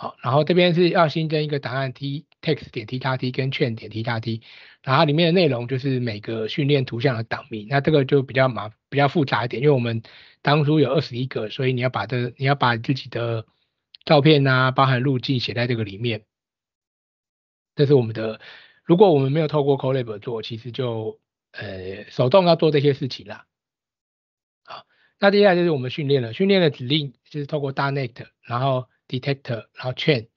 好，然后这边是要新增一个答案 t text 点 t 大 t 跟 t 点 t 大 t，然后里面的内容就是每个训练图像的档名，那这个就比较麻比较复杂一点，因为我们当初有二十一个，所以你要把这你要把自己的照片啊包含路径写在这个里面。这是我们的，如果我们没有透过 Colab 做，其实就呃手动要做这些事情啦。好，那接下来就是我们训练了，训练的指令就是透过 DNNet，然后。detector，然后 c h a i n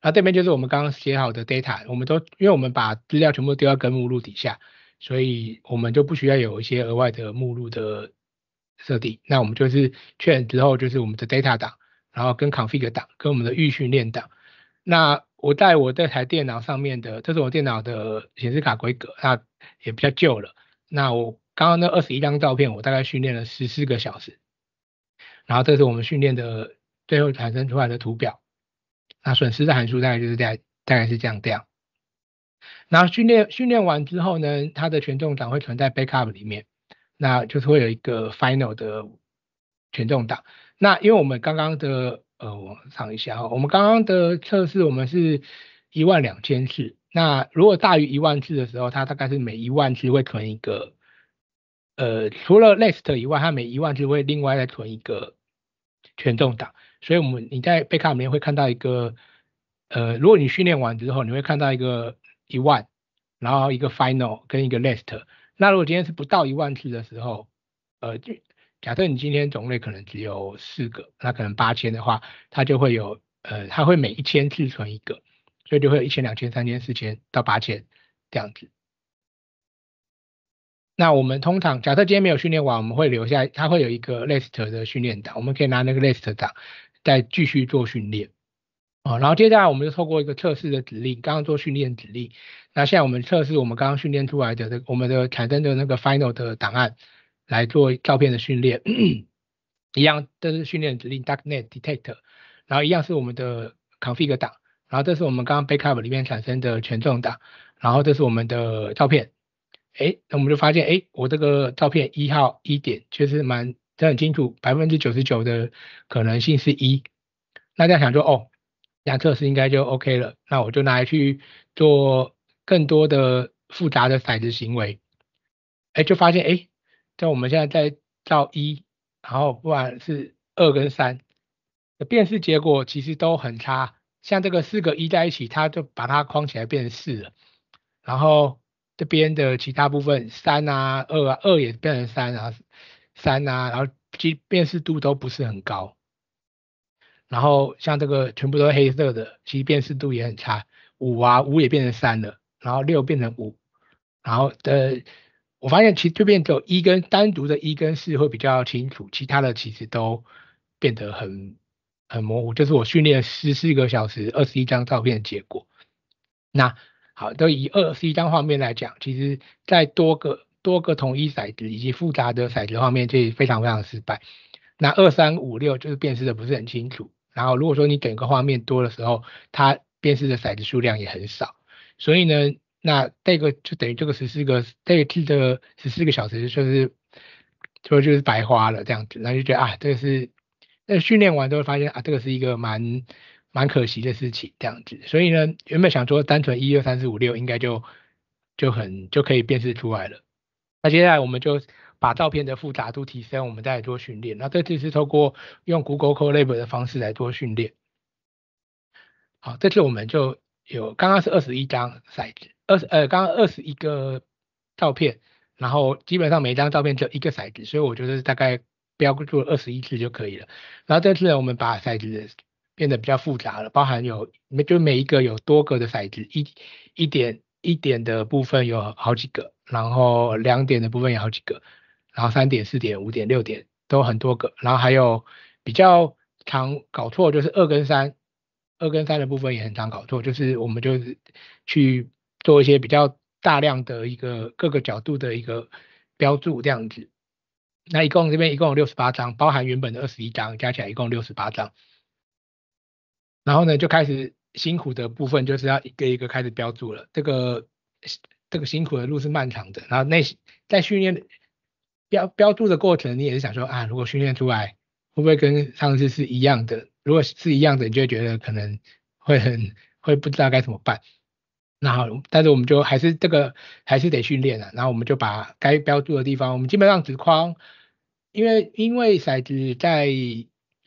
然后这边就是我们刚刚写好的 data，我们都因为我们把资料全部丢到根目录底下，所以我们就不需要有一些额外的目录的设定。那我们就是 c h a i n 之后就是我们的 data 档，然后跟 config 档，跟我们的预训练档。那我在我这台电脑上面的，这是我电脑的显示卡规格，那也比较旧了。那我刚刚那二十一张照片，我大概训练了十四个小时，然后这是我们训练的。最后产生出来的图表，那损失的函数大概就是这样，大概是这样掉。然后训练训练完之后呢，它的权重档会存在 backup 里面，那就是会有一个 final 的权重档。那因为我们刚刚的呃，我想一下啊，我们刚刚的测试我们是一万两千次。那如果大于一万次的时候，它大概是每一万次会存一个呃，除了 list 以外，它每一万次会另外再存一个权重档。所以我们你在贝卡里面会看到一个，呃，如果你训练完之后，你会看到一个一万，然后一个 final 跟一个 list。那如果今天是不到一万次的时候，呃，假设你今天种类可能只有四个，那可能八千的话，它就会有，呃，它会每一千次存一个，所以就会有一千、两千、三千、四千到八千这样子。那我们通常假设今天没有训练完，我们会留下，它会有一个 list 的训练档，我们可以拿那个 list 档。再继续做训练，啊，然后接下来我们就透过一个测试的指令，刚刚做训练指令，那现在我们测试我们刚刚训练出来的这我们的产生的那个 final 的档案来做照片的训练，一样这是训练指令 darknet d e t e c t 然后一样是我们的 config 档，然后这是我们刚刚 backup 里面产生的权重档，然后这是我们的照片，哎，那我们就发现哎，我这个照片一号一点确实蛮。那很清楚，百分之九十九的可能性是一。那这样想就哦，两测试应该就 OK 了。那我就拿来去做更多的复杂的骰子行为。哎，就发现哎，在我们现在在造一，然后不管是二跟三的辨识结果其实都很差。像这个四个一在一起，它就把它框起来变成四了。然后这边的其他部分，三啊，二啊，二也变成三啊。三啊，然后其辨识度都不是很高。然后像这个全部都是黑色的，其实辨识度也很差。五啊，五也变成三了。然后六变成五。然后的我发现其实这边只有一跟单独的一跟四会比较清楚，其他的其实都变得很很模糊。就是我训练十四个小时二十一张照片的结果。那好，都以二十一张画面来讲，其实在多个。多个统一骰子以及复杂的骰子画面就非常非常失败。那二三五六就是辨识的不是很清楚。然后如果说你整个画面多的时候，它辨识的骰子数量也很少。所以呢，那这个就等于这个十四个这个 T 的十四个小时就是就就是白花了这样子。那就觉得啊，这个是那训练完之后发现啊，这个是一个蛮蛮可惜的事情这样子。所以呢，原本想说单纯一二三四五六应该就就很就可以辨识出来了。那接下来我们就把照片的复杂度提升，我们再来做训练。那这次是透过用 Google Colab 的方式来做训练。好，这次我们就有刚刚是二十一张骰子，二十呃刚刚二十一个照片，然后基本上每一张照片只有一个骰子，所以我觉得大概标注了二十一次就可以了。然后这次我们把骰子变得比较复杂了，包含有每就每一个有多个的骰子，一一点。一点的部分有好几个，然后两点的部分有好几个，然后三点、四点、五点、六点都很多个，然后还有比较常搞错就是二跟三，二跟三的部分也很常搞错，就是我们就是去做一些比较大量的一个各个角度的一个标注这样子。那一共这边一共有六十八张，包含原本的二十一张，加起来一共六十八张。然后呢，就开始。辛苦的部分就是要一个一个开始标注了，这个这个辛苦的路是漫长的。然后那在训练标标注的过程，你也是想说啊，如果训练出来会不会跟上次是一样的？如果是一样的，你就觉得可能会很会不知道该怎么办。然后但是我们就还是这个还是得训练了。然后我们就把该标注的地方，我们基本上只框，因为因为骰子在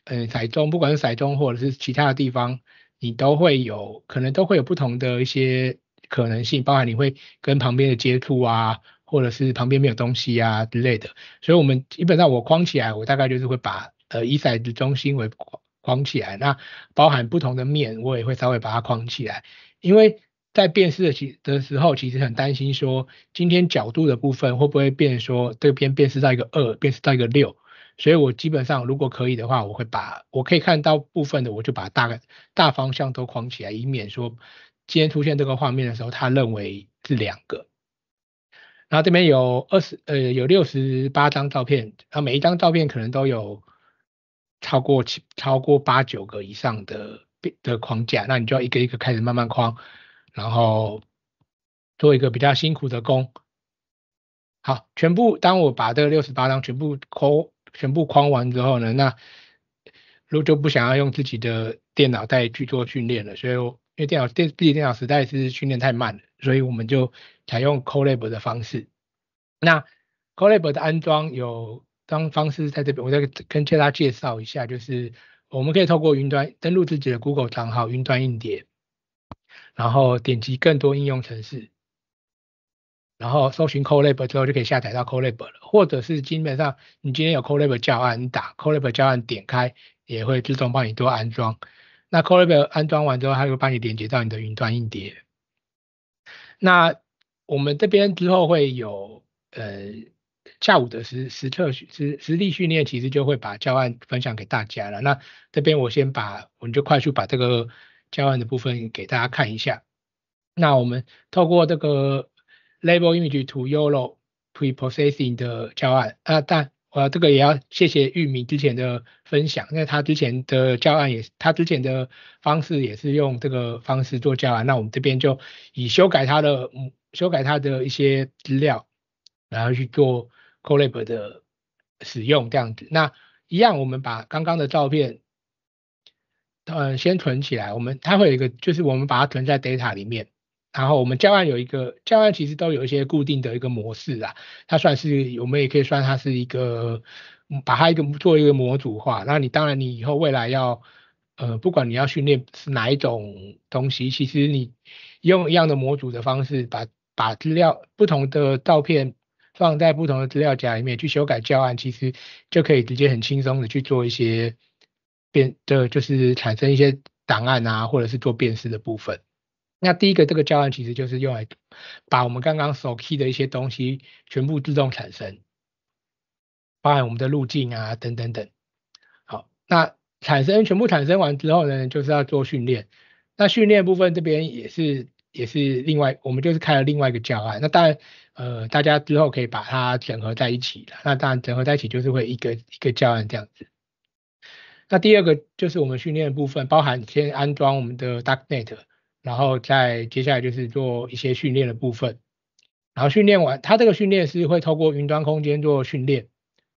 嗯骰中，不管是骰中或者是其他的地方。你都会有可能都会有不同的一些可能性，包含你会跟旁边的接触啊，或者是旁边没有东西啊之类的。所以，我们基本上我框起来，我大概就是会把呃以骰子中心为框框起来。那包含不同的面，我也会稍微把它框起来。因为在辨识的其的时候，其实很担心说，今天角度的部分会不会变说，这边辨识到一个二，辨识到一个六。所以我基本上如果可以的话，我会把我可以看到部分的，我就把大概大方向都框起来，以免说今天出现这个画面的时候，他认为是两个。然后这边有二十呃有六十八张照片，啊每一张照片可能都有超过七超过八九个以上的的框架，那你就要一个一个开始慢慢框，然后做一个比较辛苦的工。好，全部当我把这个六十八张全部抠。全部框完之后呢，那如果就不想要用自己的电脑再去做训练了，所以因为电脑电自己电脑实在是训练太慢了，所以我们就采用 Colab 的方式。那 Colab 的安装有方方式在这边，我再跟大家介绍一下，就是我们可以透过云端登录自己的 Google 账号，云端硬碟，然后点击更多应用程式。然后搜寻 Colab 之后就可以下载到 Colab 了，或者是基本上你今天有 Colab 教案，你打 Colab 教案点开，也会自动帮你做安装。那 Colab 安装完之后，它就会帮你连接到你的云端硬碟。那我们这边之后会有呃下午的实实测实实地训练，其实就会把教案分享给大家了。那这边我先把我们就快速把这个教案的部分给大家看一下。那我们透过这个。Label Image to Yolo Preprocessing 的教案啊，但我这个也要谢谢玉米之前的分享，因为他之前的教案也，他之前的方式也是用这个方式做教案，那我们这边就以修改他的，修改他的一些资料，然后去做 Colab 的使用这样子。那一样，我们把刚刚的照片，嗯，先存起来，我们它会有一个，就是我们把它存在 Data 里面。然后我们教案有一个教案，其实都有一些固定的一个模式啊。它算是我们也可以算它是一个把它一个做一个模组化。那你当然你以后未来要呃不管你要训练是哪一种东西，其实你用一样的模组的方式，把把资料不同的照片放在不同的资料夹里面去修改教案，其实就可以直接很轻松的去做一些变，就是产生一些档案啊，或者是做辨识的部分。那第一个这个教案其实就是用来把我们刚刚手 key 的一些东西全部自动产生，包含我们的路径啊等等等。好，那产生全部产生完之后呢，就是要做训练。那训练部分这边也是也是另外，我们就是开了另外一个教案。那当然，呃，大家之后可以把它整合在一起的。那当然整合在一起就是会一个一个教案这样子。那第二个就是我们训练的部分，包含先安装我们的 Darknet。然后再接下来就是做一些训练的部分，然后训练完，它这个训练是会透过云端空间做训练，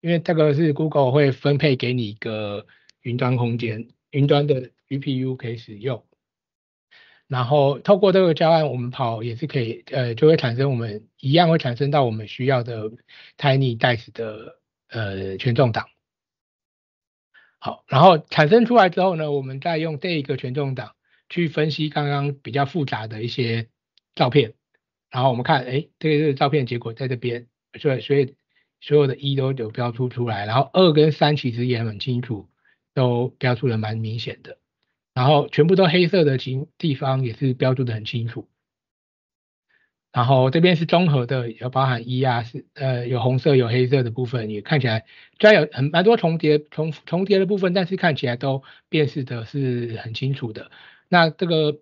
因为这个是 Google 会分配给你一个云端空间，云端的 GPU 可以使用，然后透过这个教案我们跑也是可以，呃，就会产生我们一样会产生到我们需要的 Tiny d e s e 的呃权重档，好，然后产生出来之后呢，我们再用这一个权重档。去分析刚刚比较复杂的一些照片，然后我们看，哎，这个是照片结果在这边，对，所以所有的一都有标注出来，然后二跟三其实也很清楚，都标注的蛮明显的，然后全部都黑色的情地方也是标注的很清楚，然后这边是综合的，有包含一啊，是呃有红色有黑色的部分，也看起来虽然有很蛮多重叠重重叠的部分，但是看起来都辨识的是很清楚的。那这个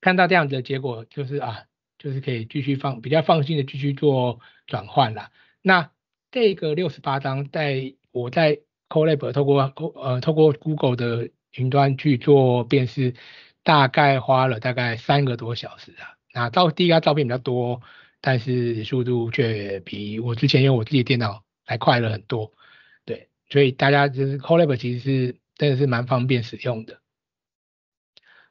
看到这样子的结果，就是啊，就是可以继续放比较放心的继续做转换啦。那这个六十八张，在我在 Colab 透过呃透过 Google 的云端去做辨识，大概花了大概三个多小时啊。那照第一张照片比较多，但是速度却比我之前用我自己电脑还快了很多。对，所以大家就是 Colab 其实是真的是蛮方便使用的。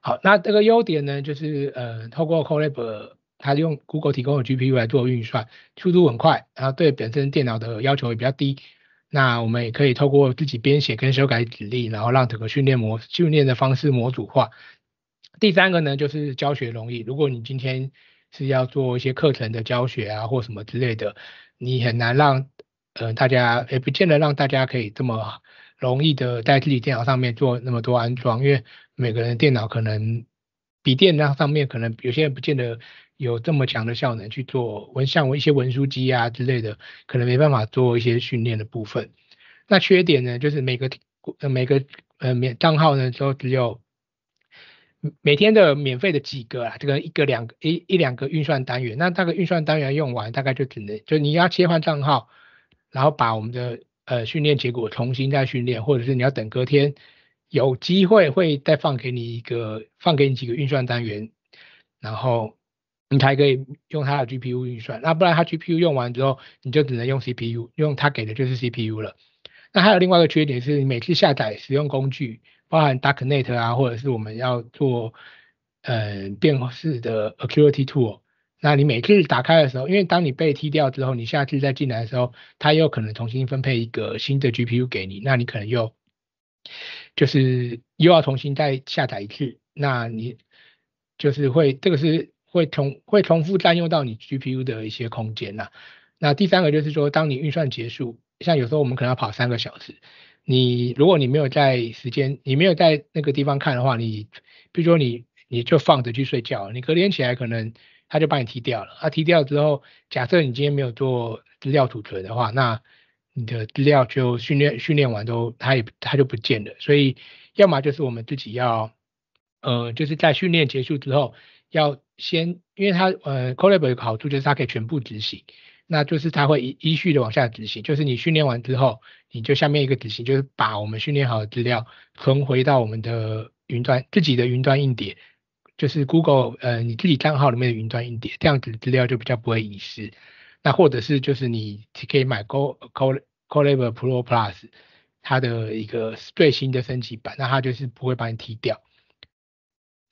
好，那这个优点呢，就是呃，透过 Colab，它用 Google 提供的 GPU 来做运算，速度很快，然后对本身电脑的要求也比较低。那我们也可以透过自己编写跟修改指令，然后让整个训练模训练的方式模组化。第三个呢，就是教学容易。如果你今天是要做一些课程的教学啊，或什么之类的，你很难让呃大家，也不见得让大家可以这么。容易的在自己电脑上面做那么多安装，因为每个人电脑可能比电脑上面可能有些人不见得有这么强的效能去做文像我一些文书机啊之类的，可能没办法做一些训练的部分。那缺点呢，就是每个每个呃免账号呢，都只有每天的免费的几个啊，这个一个两一一两个运算单元，那大概运算单元用完，大概就只能就你要切换账号，然后把我们的。呃，训练结果重新再训练，或者是你要等隔天，有机会会再放给你一个，放给你几个运算单元，然后你才可以用它的 GPU 运算。那不然它 GPU 用完之后，你就只能用 CPU，用它给的就是 CPU 了。那还有另外一个缺点是，你每次下载使用工具，包含 Darknet 啊，或者是我们要做，呃，变式的 a c c u r a y Tool。那你每次打开的时候，因为当你被踢掉之后，你下次再进来的时候，它又可能重新分配一个新的 GPU 给你，那你可能又就是又要重新再下载一次，那你就是会这个是会重会重复占用到你 GPU 的一些空间了。那第三个就是说，当你运算结束，像有时候我们可能要跑三个小时，你如果你没有在时间你没有在那个地方看的话，你比如说你你就放着去睡觉，你隔天起来可能。他就把你踢掉了。他踢掉之后，假设你今天没有做资料储存的话，那你的资料就训练训练完都他也他就不见了。所以要么就是我们自己要，呃，就是在训练结束之后要先，因为它呃，Collab 有个好处就是它可以全部执行，那就是它会依依序的往下执行。就是你训练完之后，你就下面一个执行，就是把我们训练好的资料存回到我们的云端自己的云端硬碟。就是 Google 呃你自己账号里面的云端硬碟这样子资料就比较不会隐私，那或者是就是你可以买 Go Go c o l a b o r Pro Plus 它的一个最新的升级版，那它就是不会把你踢掉。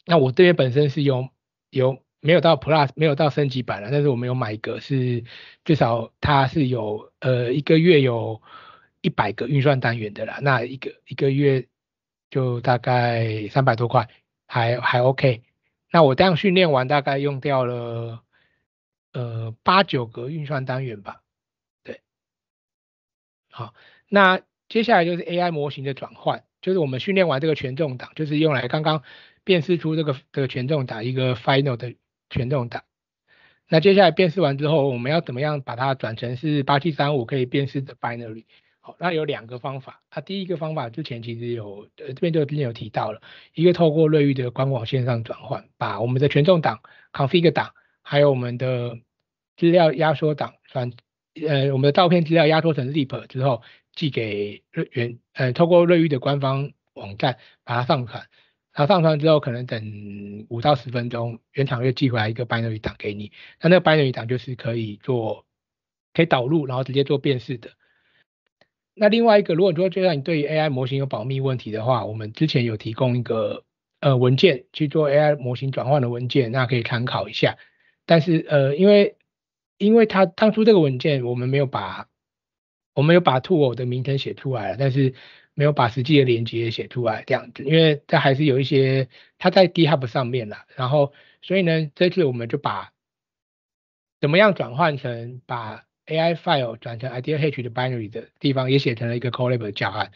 那我这边本身是有有没有到 Plus 没有到升级版了，但是我们有买一个是至少它是有呃一个月有一百个运算单元的啦，那一个一个月就大概三百多块还还 OK。那我这样训练完，大概用掉了呃八九个运算单元吧，对，好，那接下来就是 AI 模型的转换，就是我们训练完这个权重档，就是用来刚刚辨识出这个这个权重档一个 final 的权重档，那接下来辨识完之后，我们要怎么样把它转成是八七三五可以辨识的 binary？好，那有两个方法。啊、第一个方法之前其实有，呃，这边就之前有提到了，一个透过瑞玉的官网线上转换，把我们的权重档、config 档，还有我们的资料压缩档，转，呃，我们的照片资料压缩成 zip 之后，寄给原，呃，透过瑞玉的官方网站把它上传。然后上传之后，可能等五到十分钟，原厂又寄回来一个 binary 档给你。那那个 binary 档就是可以做，可以导入，然后直接做辨识的。那另外一个，如果说就像你对 AI 模型有保密问题的话，我们之前有提供一个呃文件去做 AI 模型转换的文件，那可以参考一下。但是呃，因为因为他当初这个文件，我们没有把我们有把 tool 的名称写出来了，但是没有把实际的连接写出来这样子，因为它还是有一些它在 GitHub 上面了。然后所以呢，这次我们就把怎么样转换成把。AI file 转成 idea h 的 binary 的地方也写成了一个 collab 教案。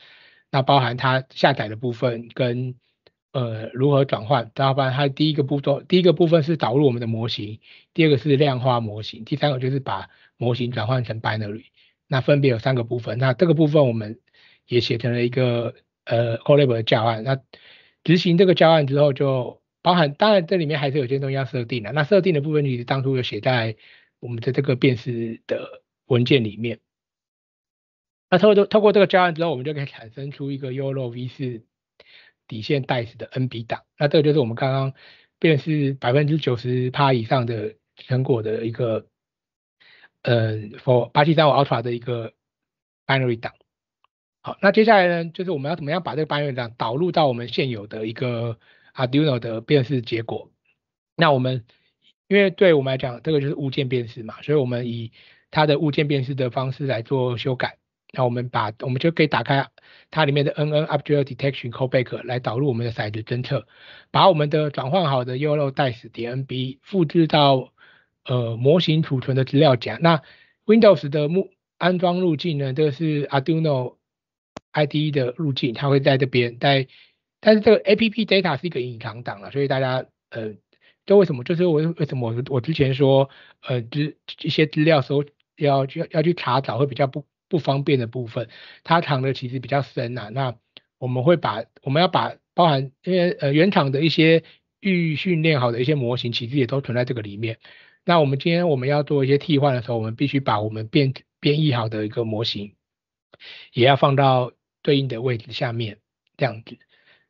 那包含它下载的部分跟呃如何转换。然后不然它第一个步骤第一个部分是导入我们的模型，第二个是量化模型，第三个就是把模型转换成 binary。那分别有三个部分。那这个部分我们也写成了一个呃 collab 教案。那执行这个教案之后就包含当然这里面还是有些东西要设定的。那设定的部分其实当初有写在。我们的这个辨识的文件里面，那透过透过这个教换之后，我们就可以产生出一个 YOLOv4 底线 Dice 的 NB 档。那这个就是我们刚刚辨识百分之九十趴以上的成果的一个呃 For 八七三五 Ultra 的一个 Binary 档。好，那接下来呢，就是我们要怎么样把这个 Binary 档导入到我们现有的一个 Arduino 的辨识结果？那我们因为对我们来讲，这个就是物件辨识嘛，所以我们以它的物件辨识的方式来做修改。那我们把我们就可以打开它里面的 NN Object Detection Callback 来导入我们的色子侦测，把我们的转换好的 u l o d i c e DNB 复制到呃模型储存的资料夹。那 Windows 的目安装路径呢？这个是 Arduino IDE 的路径，它会在这边在。但是这个 APP Data 是一个隐藏档了，所以大家呃。这为什么？这是我为什么我我之前说，呃，就是一些资料时候要要要去查找会比较不不方便的部分，它藏的其实比较深啊。那我们会把我们要把包含一些呃原厂的一些预训练好的一些模型，其实也都存在这个里面。那我们今天我们要做一些替换的时候，我们必须把我们编编译好的一个模型，也要放到对应的位置下面这样子。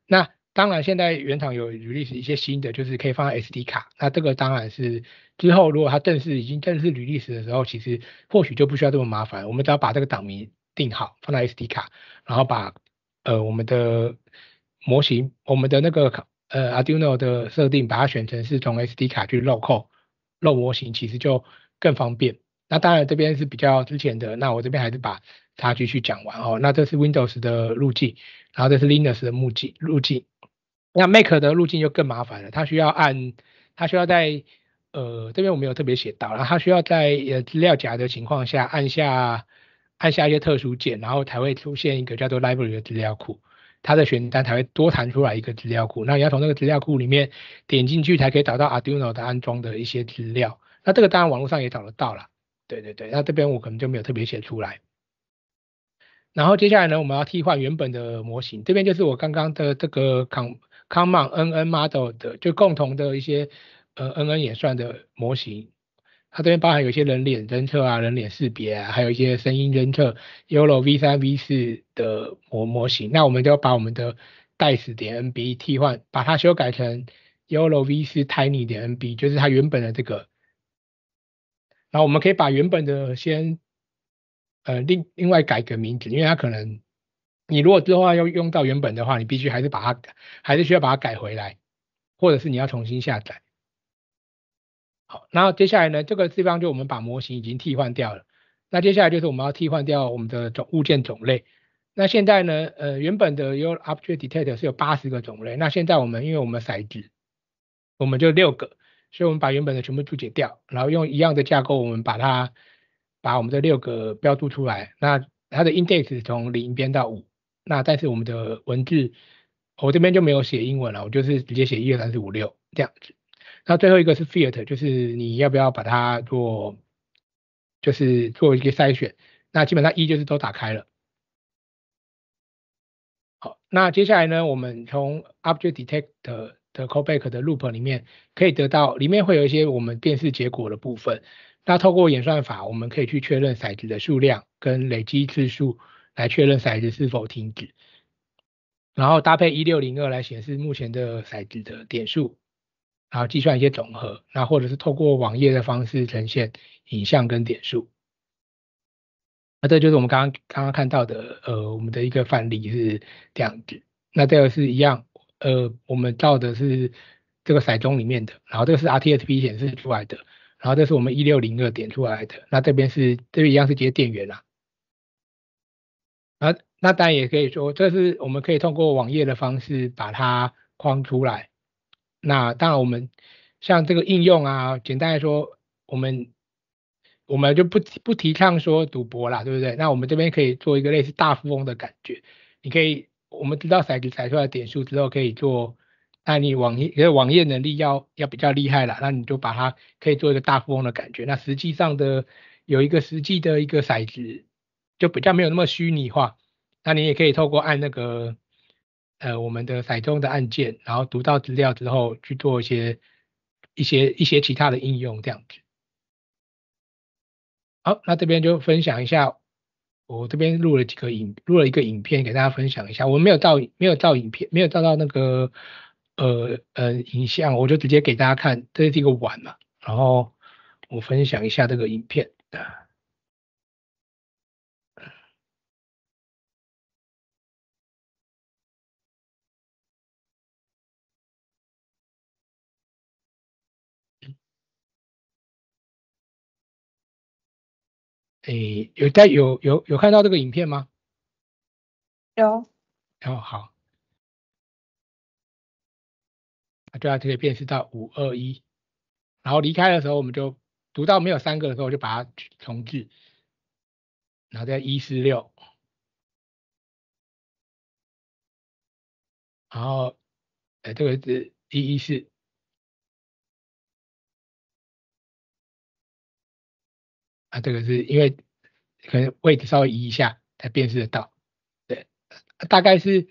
那当然，现在原厂有履 s 史一些新的，就是可以放在 SD 卡。那这个当然是之后如果它正式已经正式履 s 史的时候，其实或许就不需要这么麻烦。我们只要把这个档名定好，放在 SD 卡，然后把呃我们的模型，我们的那个呃 Arduino 的设定，把它选成是从 SD 卡去 l o a l load 模型，其实就更方便。那当然这边是比较之前的。那我这边还是把差距去讲完哦。那这是 Windows 的路径，然后这是 Linux 的目径路径。那 make 的路径就更麻烦了，它需要按，它需要在呃这边我没有特别写到，然后它需要在呃资料夹的情况下按下按下一些特殊键，然后才会出现一个叫做 library 的资料库，它的选单才会多弹出来一个资料库，那你要从那个资料库里面点进去才可以找到 Arduino 的安装的一些资料，那这个当然网络上也找得到了，对对对，那这边我可能就没有特别写出来。然后接下来呢，我们要替换原本的模型，这边就是我刚刚的这个康。Common NN model 的就共同的一些呃 NN 演算的模型，它这边包含有一些人脸侦测啊、人脸识别啊，还有一些声音侦测。YOLOv3、v4 的模模型，那我们就把我们的代词点 nb 替换，把它修改成 YOLOv4 tiny 点 nb，就是它原本的这个。然后我们可以把原本的先呃另另外改个名字，因为它可能。你如果之后要用到原本的话，你必须还是把它，还是需要把它改回来，或者是你要重新下载。好，那接下来呢，这个地方就我们把模型已经替换掉了。那接下来就是我们要替换掉我们的种物件种类。那现在呢，呃，原本的 your object detector 是有八十个种类，那现在我们因为我们骰子，我们就六个，所以我们把原本的全部注解掉，然后用一样的架构，我们把它把我们的六个标注出来。那它的 index 从零编到五。那但是我们的文字，我这边就没有写英文了，我就是直接写一、二、三、四、五、六这样子。那最后一个是 filter，就是你要不要把它做，就是做一个筛选。那基本上一就是都打开了。好，那接下来呢，我们从 object detect 的 callback 的 loop 里面可以得到，里面会有一些我们辨识结果的部分。那透过演算法，我们可以去确认骰子的数量跟累积次数。来确认骰子是否停止，然后搭配一六零二来显示目前的骰子的点数，然后计算一些总和，那或者是透过网页的方式呈现影像跟点数，那这就是我们刚刚刚刚看到的，呃，我们的一个范例是这样子，那这个是一样，呃，我们照的是这个骰盅里面的，然后这个是 RTSP 显示出来的，然后这是我们一六零二点出来的，那这边是这边一样是接电源啦。啊，那当然也可以说，这是我们可以通过网页的方式把它框出来。那当然，我们像这个应用啊，简单来说，我们我们就不不提倡说赌博啦，对不对？那我们这边可以做一个类似大富翁的感觉。你可以，我们知道骰子骰出来点数之后，可以做。那你网页，你的网页能力要要比较厉害了，那你就把它可以做一个大富翁的感觉。那实际上的有一个实际的一个骰子。就比较没有那么虚拟化，那你也可以透过按那个呃我们的彩中的按键，然后读到资料之后去做一些一些一些其他的应用这样子。好，那这边就分享一下，我这边录了几个影录了一个影片给大家分享一下。我没有照影没有照影片，没有照到那个呃呃影像，我就直接给大家看，这是一个碗嘛，然后我分享一下这个影片啊。诶，有带有有有看到这个影片吗？有。哦，好。啊，对啊，这个辨识到五二一，然后离开的时候我们就读到没有三个的时候就把它重置，然后再一四六，然后哎，这个是一一四。啊，这个是因为可能位置稍微移一下才辨识得到。对，大概是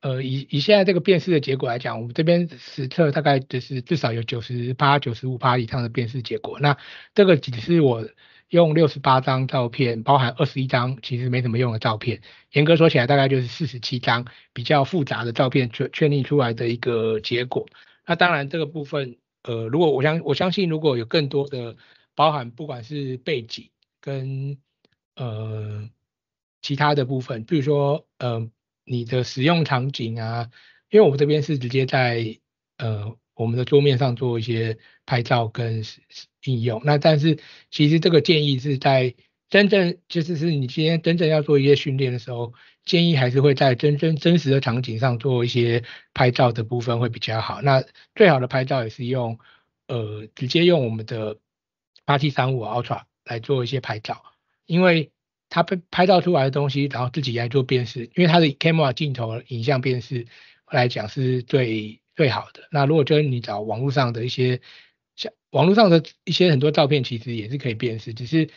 呃以以现在这个辨识的结果来讲，我们这边实测大概就是至少有九十八、九十五趴以上的辨识结果。那这个只是我用六十八张照片，包含二十一张其实没什么用的照片，严格说起来大概就是四十七张比较复杂的照片确确定出来的一个结果。那当然这个部分，呃，如果我相我相信如果有更多的包含不管是背景跟呃其他的部分，比如说呃你的使用场景啊，因为我们这边是直接在呃我们的桌面上做一些拍照跟应用，那但是其实这个建议是在真正就是是你今天真正要做一些训练的时候，建议还是会在真真真实的场景上做一些拍照的部分会比较好。那最好的拍照也是用呃直接用我们的。八七三五 Ultra 来做一些拍照，因为它拍拍照出来的东西，然后自己来做辨识，因为它的 camera 镜头影像辨识来讲是最最好的。那如果就是你找网络上的一些像网络上的一些很多照片，其实也是可以辨识，只是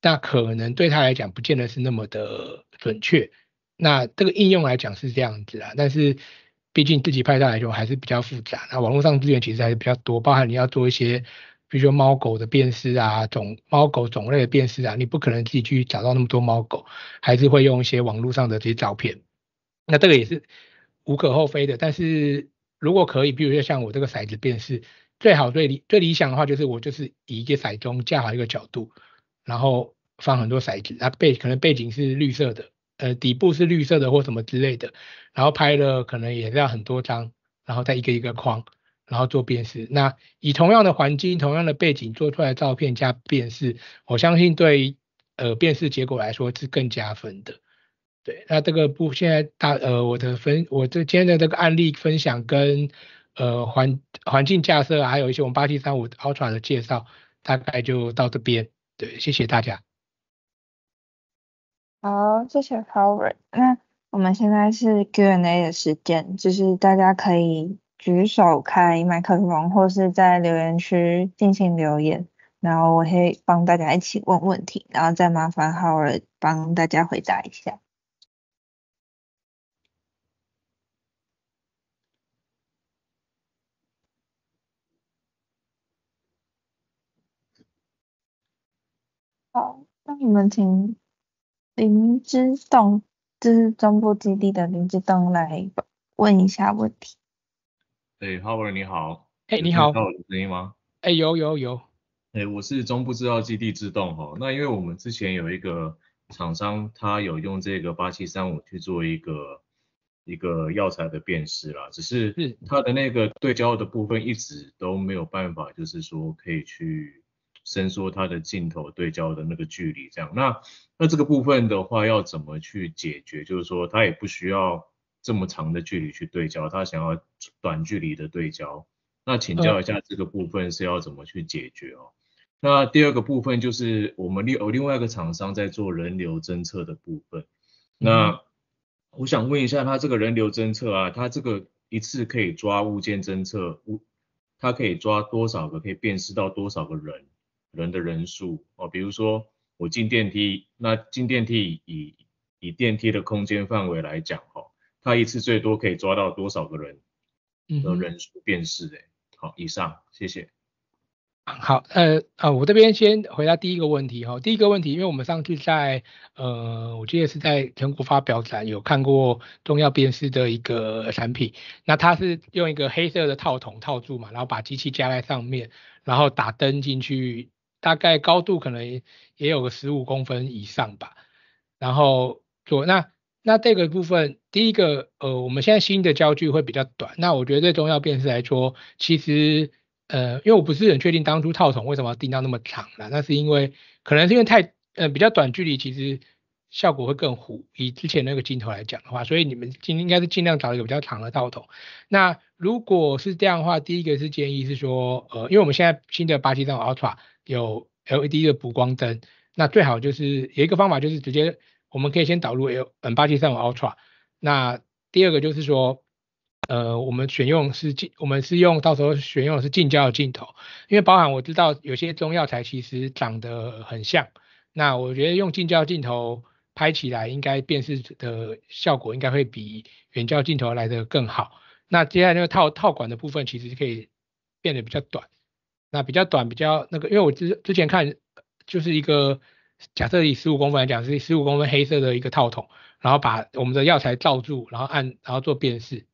那可能对他来讲不见得是那么的准确。那这个应用来讲是这样子啊，但是毕竟自己拍照来说还是比较复杂。那网络上资源其实还是比较多，包含你要做一些。比如说猫狗的辨识啊，种猫狗种类的辨识啊，你不可能自己去找到那么多猫狗，还是会用一些网络上的这些照片。那这个也是无可厚非的。但是如果可以，比如说像我这个骰子辨识，最好最理最理想的话，就是我就是以一个骰盅架好一个角度，然后放很多骰子，那背可能背景是绿色的，呃，底部是绿色的或什么之类的，然后拍了可能也要很多张，然后再一个一个框。然后做辨识，那以同样的环境、同样的背景做出来的照片加辨识，我相信对呃辨识结果来说是更加分的。对，那这个不现在大呃我的分我这今天的这个案例分享跟呃环环境架设啊，还有一些我们八七三五 Ultra 的介绍，大概就到这边。对，谢谢大家。好，谢谢 h o w e r 那我们现在是 Q&A 的时间，就是大家可以。举手开麦克风，或是在留言区进行留言，然后我可以帮大家一起问问题，然后再麻烦浩尔帮大家回答一下。好，那我们请林之栋，就是中部基地的林之栋来问一下问题。哎 h o w a r d 你好。哎，你好。听到我的声音吗？哎，有有有。哎，我是中部制造基地自动哈。那因为我们之前有一个厂商，他有用这个八七三五去做一个一个药材的辨识啦，只是他的那个对焦的部分一直都没有办法，就是说可以去伸缩它的镜头对焦的那个距离这样。那那这个部分的话，要怎么去解决？就是说，他也不需要。这么长的距离去对焦，他想要短距离的对焦，那请教一下这个部分是要怎么去解决哦？那第二个部分就是我们另另外一个厂商在做人流侦测的部分，那我想问一下他这个人流侦测啊，他这个一次可以抓物件侦测物，它可以抓多少个？可以辨识到多少个人人的人数哦？比如说我进电梯，那进电梯以以电梯的空间范围来讲哦。他一次最多可以抓到多少个人？嗯，人数辨识的，好，以上，谢谢。好，呃，呃，我这边先回答第一个问题哈。第一个问题，因为我们上次在呃，我记得是在全国发表展有看过中药辨识的一个产品，那它是用一个黑色的套筒套住嘛，然后把机器加在上面，然后打灯进去，大概高度可能也有个十五公分以上吧，然后做那。那这个部分，第一个，呃，我们现在新的焦距会比较短。那我觉得最重要便是来说，其实，呃，因为我不是很确定当初套筒为什么要定到那么长了，那是因为可能是因为太，呃，比较短距离其实效果会更糊。以之前那个镜头来讲的话，所以你们今应该是尽量找一个比较长的套筒。那如果是这样的话，第一个是建议是说，呃，因为我们现在新的八七三 Ultra 有 LED 的补光灯，那最好就是有一个方法就是直接。我们可以先导入 L，嗯，八七三五 Ultra。那第二个就是说，呃，我们选用是近，我们是用到时候选用的是近焦的镜头，因为包含我知道有些中药材其实长得很像。那我觉得用近焦镜头拍起来，应该辨识的效果应该会比远焦镜头来的更好。那接下来那个套套管的部分，其实可以变得比较短。那比较短比较那个，因为我之之前看就是一个。假设以十五公分来讲，是十五公分黑色的一个套筒，然后把我们的药材罩住，然后按，然后做辨识。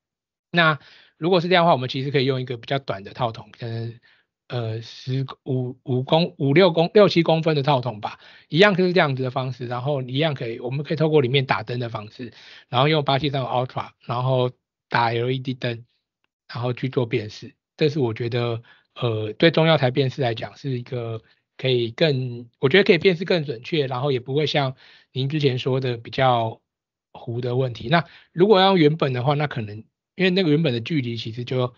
那如果是这样的话，我们其实可以用一个比较短的套筒，可能呃十五五公五六公六七公分的套筒吧，一样就是这样子的方式，然后一样可以，我们可以透过里面打灯的方式，然后用八七三五 Ultra，然后打 LED 灯，然后去做辨识。这是我觉得，呃，对中药材辨识来讲是一个。可以更，我觉得可以辨识更准确，然后也不会像您之前说的比较糊的问题。那如果要原本的话，那可能因为那个原本的距离其实就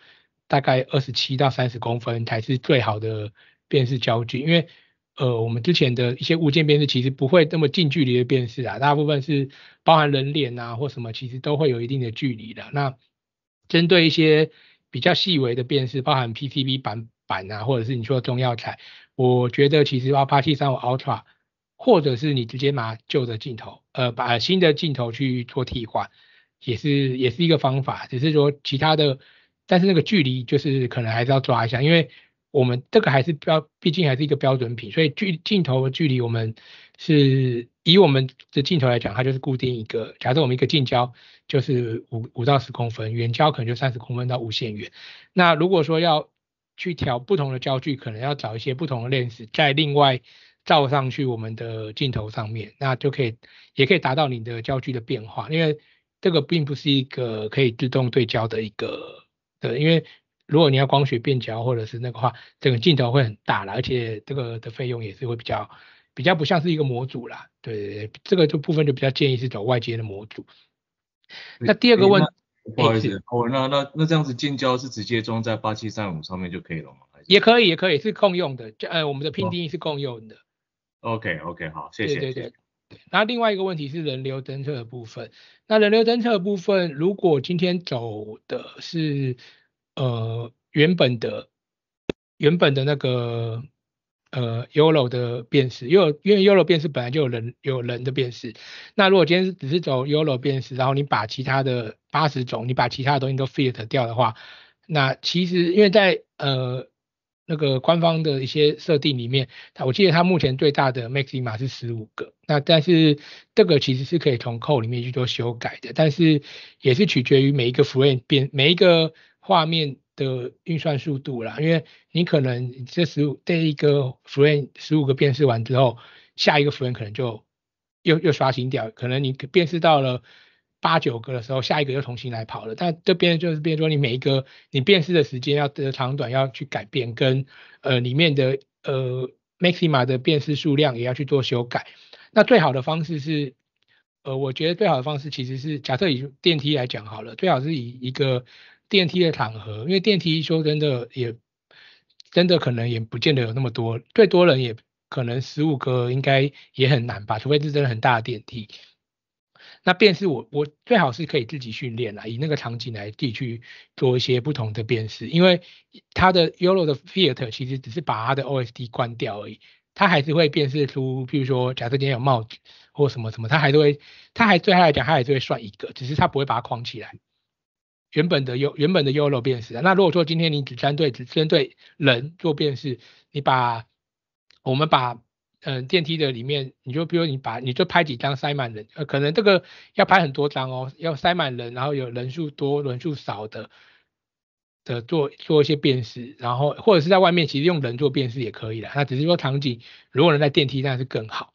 大概二十七到三十公分才是最好的辨识焦距，因为呃我们之前的一些物件辨识其实不会那么近距离的辨识啊，大部分是包含人脸啊或什么，其实都会有一定的距离的。那针对一些比较细微的辨识，包含 PCB 板板啊，或者是你说中药材。我觉得其实要八七三五 Ultra，或者是你直接拿旧的镜头，呃，把新的镜头去做替换，也是也是一个方法。只是说其他的，但是那个距离就是可能还是要抓一下，因为我们这个还是标，毕竟还是一个标准品，所以距镜头距离我们是以我们的镜头来讲，它就是固定一个。假设我们一个近焦就是五五到十公分，远焦可能就三十公分到无限远。那如果说要去调不同的焦距，可能要找一些不同的 lens，再另外照上去我们的镜头上面，那就可以也可以达到你的焦距的变化，因为这个并不是一个可以自动对焦的一个，对，因为如果你要光学变焦或者是那个话，整个镜头会很大了，而且这个的费用也是会比较比较不像是一个模组啦，对，这个就部分就比较建议是走外接的模组。那第二个问。不好意思，哦，那那那这样子，近郊是直接装在八七三五上面就可以了吗？也可以，也可以是共用的，就呃我们的拼义是共用的。OK OK 好，谢谢。对对对。那另外一个问题是人流侦测的部分，那人流侦测的部分如果今天走的是呃原本的原本的那个。呃，YOLO 的辨识，因为因为 YOLO 辨识本来就有人有人的辨识，那如果今天只是走 YOLO 辨识，然后你把其他的八十种，你把其他的东西都 filter 掉的话，那其实因为在呃那个官方的一些设定里面，我记得它目前最大的 maxima 是十五个，那但是这个其实是可以从 code 里面去做修改的，但是也是取决于每一个 frame 变每一个画面。的运算速度啦，因为你可能这十五这一个 frame 十五个辨识完之后，下一个 frame 可能就又又刷新掉，可能你辨识到了八九个的时候，下一个又重新来跑了，但这边就是变说你每一个你辨识的时间要的长短要去改变，跟呃里面的呃 maxima 的辨识数量也要去做修改。那最好的方式是，呃，我觉得最好的方式其实是假设以电梯来讲好了，最好是以一个。电梯的场合，因为电梯一修真的也真的可能也不见得有那么多，最多人也可能十五个应该也很难吧，除非是真的很大的电梯。那辨识我我最好是可以自己训练啦，以那个场景来己去做一些不同的辨识，因为它的 Euro 的 filter 其实只是把它的 OSD 关掉而已，它还是会辨识出，譬如说假设今天有帽子或什么什么，它还是会，它还对他来讲，它还是会算一个，只是它不会把它框起来。原本的优原本的 U 柔辨识那如果说今天你只针对只针对人做辨识，你把我们把嗯电梯的里面，你就比如你把你就拍几张塞满人，呃可能这个要拍很多张哦，要塞满人，然后有人数多人数少的的做做一些辨识，然后或者是在外面其实用人做辨识也可以的，那只是说场景如果能在电梯那是更好。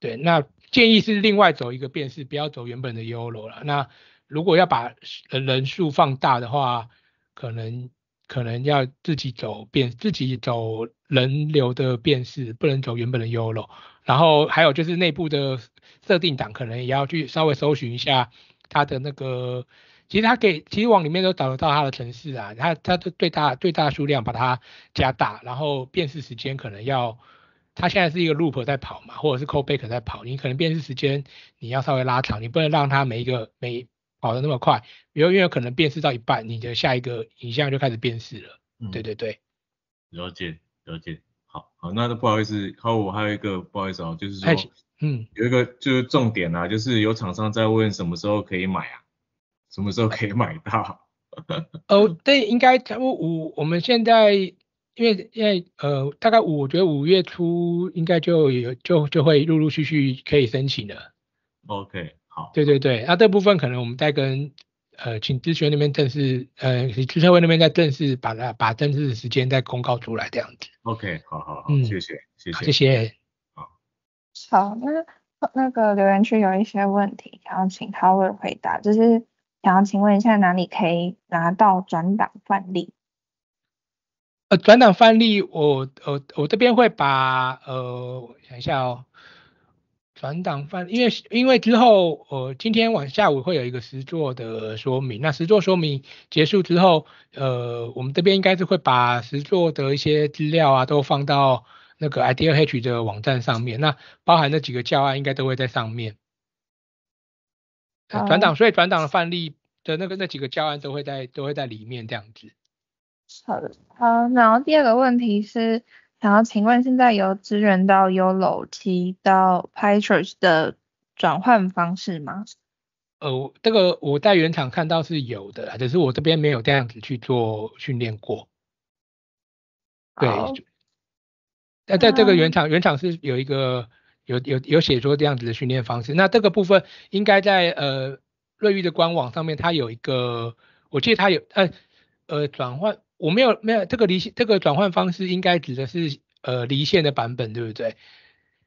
对，那建议是另外走一个辨识，不要走原本的 U 柔了。那如果要把人数放大的话，可能可能要自己走变，自己走人流的变式，不能走原本的 u l o 然后还有就是内部的设定档，可能也要去稍微搜寻一下它的那个，其实它可以，其实往里面都找得到它的城市啊。它它的最大最大数量把它加大，然后变式时间可能要，它现在是一个 loop 在跑嘛，或者是 co back 在跑，你可能变式时间你要稍微拉长，你不能让它每一个每跑的那么快，有因为可能辨识到一半，你的下一个影像就开始辨识了。嗯，对对对，了解了解，好好，那都不好意思。好，我还有一个不好意思，就是说，嗯，有一个就是重点啊，就是有厂商在问什么时候可以买啊，什么时候可以买到？哦，对，应该差不五，我们现在因为因为呃，大概五，我觉得五月初应该就有就就会陆陆续续可以申请了。OK。对对对，那这部分可能我们再跟呃，请咨询那边正式，呃，咨事会那边再正式把它把正式的时间再公告出来这样子。OK，好好好，谢谢谢谢谢谢。好，好，那那个留言区有一些问题，想要请 Howard 回答，就是想要请问一下哪里可以拿到转档范例？呃，转档范例我我我这边会把呃，想一下哦。转档范，因为因为之后，呃，今天晚下午会有一个实作的说明。那实作说明结束之后，呃，我们这边应该是会把实作的一些资料啊，都放到那个 ideaH 的网站上面。那包含那几个教案，应该都会在上面。转档，所以转档的范例的那个那几个教案都会在都会在里面这样子。好的，好。然后第二个问题是。然后请问现在有支援到 YOLO 七到 Pytorch 的转换方式吗？呃，这个我在原厂看到是有的，只是我这边没有这样子去做训练过。对。那在这个原厂，原厂是有一个有有有写说这样子的训练方式。那这个部分应该在呃瑞昱的官网上面，它有一个，我记得它有呃呃转换。我没有没有这个离线这个转换方式应该指的是呃离线的版本对不对？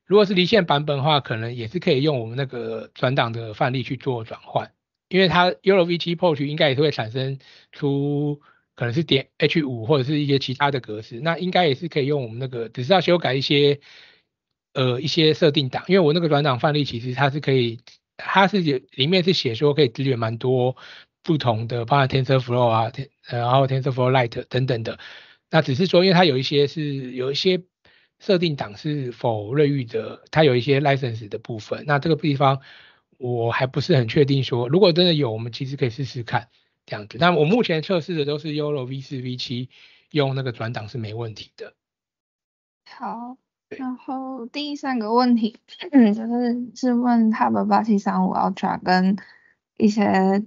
如果是离线版本的话，可能也是可以用我们那个转档的范例去做转换，因为它 U L V T P O S H 应该也是会产生出可能是点 H 五或者是一些其他的格式，那应该也是可以用我们那个，只是要修改一些呃一些设定档，因为我那个转档范例其实它是可以，它是也里面是写说可以支援蛮多不同的，包含 Tensor Flow 啊。然后 Tensor Flow Lite 等等的，那只是说，因为它有一些是有一些设定档是否瑞玉的，它有一些 license 的部分，那这个地方我还不是很确定说，如果真的有，我们其实可以试试看这样子。但我目前测试的都是 Yolo V4 V7，用那个转档是没问题的。好，然后第三个问题 就是是问 h u b e 8735 Ultra 跟一些。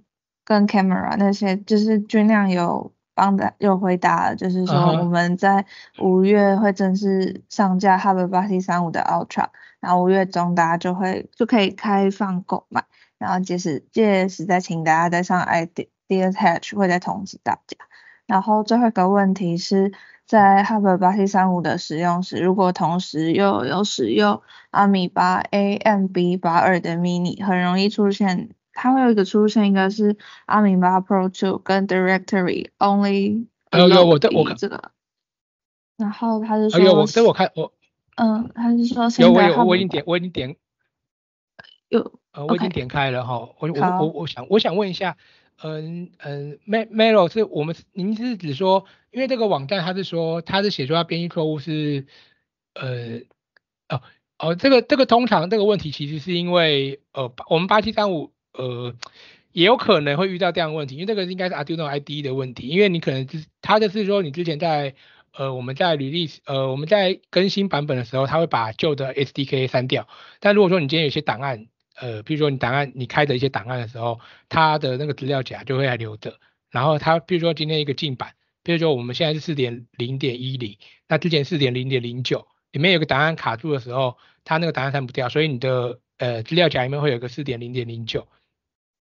跟 camera 那些就是尽量有帮的有回答，就是说我们在五月会正式上架 h u b 八七三五的 Ultra，然后五月中大家就会就可以开放购买，然后届时届时再请大家再上 iD i d e a i c h 会再通知大家。然后最后一个问题是，在 h u b 八七三五的使用时，如果同时又有使用阿米巴 AMB 八二的 Mini，很容易出现。它会有一个出现，应该是阿明巴 Pro Two 跟 Directory Only。呃有我，我我这个。然后他是说。有我，这我看我。嗯，他是说现在。我有，我已经点，我已经点。有。呃，我已经点开了哈，我我我我想我想问一下，嗯嗯，M Mero 是我们您是指说，因为这个网站它是说它是写出来，编译错误是呃哦哦这个这个通常这个问题其实是因为呃我们八七三五。呃，也有可能会遇到这样的问题，因为这个应该是 Arduino ID 的问题，因为你可能之，它就是说你之前在，呃，我们在履历，呃，我们在更新版本的时候，它会把旧的 SDK 删掉。但如果说你今天有些档案，呃，比如说你档案你开的一些档案的时候，它的那个资料夹就会还留着。然后它，比如说今天一个进版，比如说我们现在是四点零点一零，那之前四点零点零九里面有个档案卡住的时候，它那个档案删不掉，所以你的呃资料夹里面会有个四点零点零九。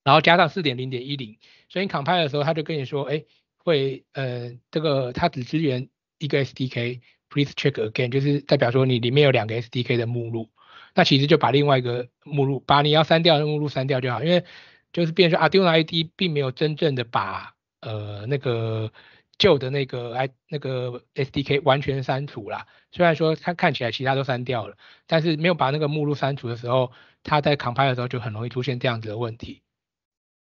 然后加上四点零点一零，所以你 compile 的时候，他就跟你说，哎，会呃这个他只支援一个 SDK，please check again，就是代表说你里面有两个 SDK 的目录，那其实就把另外一个目录，把你要删掉的目录删掉就好，因为就是变成说 Arduino i d 并没有真正的把呃那个旧的那个 I 那个 SDK 完全删除了，虽然说它看起来其他都删掉了，但是没有把那个目录删除的时候，它在 compile 的时候就很容易出现这样子的问题。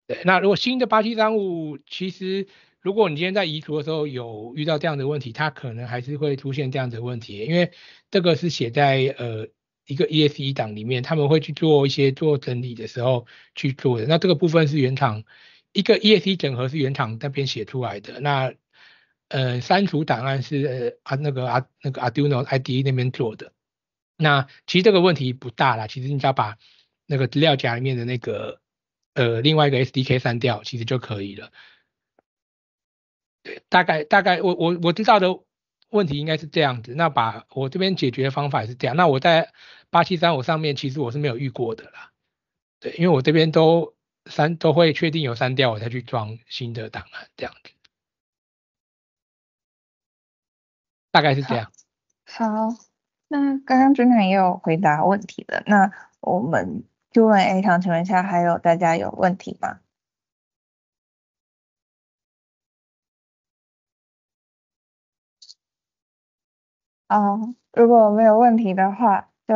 对，那如果新的八七三五，其实如果你今天在移除的时候有遇到这样的问题，它可能还是会出现这样的问题，因为这个是写在呃一个 ESE 档里面，他们会去做一些做整理的时候去做的。那这个部分是原厂一个 ESE 整合是原厂那边写出来的，那呃删除档案是啊那个啊那个 Arduino IDE 那边做的。那其实这个问题不大啦，其实你只要把那个资料夹里面的那个。呃，另外一个 SDK 删掉，其实就可以了。对，大概大概我我我知道的问题应该是这样子。那把我这边解决的方法也是这样。那我在八七三五上面其实我是没有遇过的啦。对，因为我这边都删都会确定有删掉，我才去装新的档案这样子。大概是这样。好，那刚刚君长也有回答问题了，那我们。Q&A 请问一下，还有大家有问题吗？啊，如果没有问题的话，就，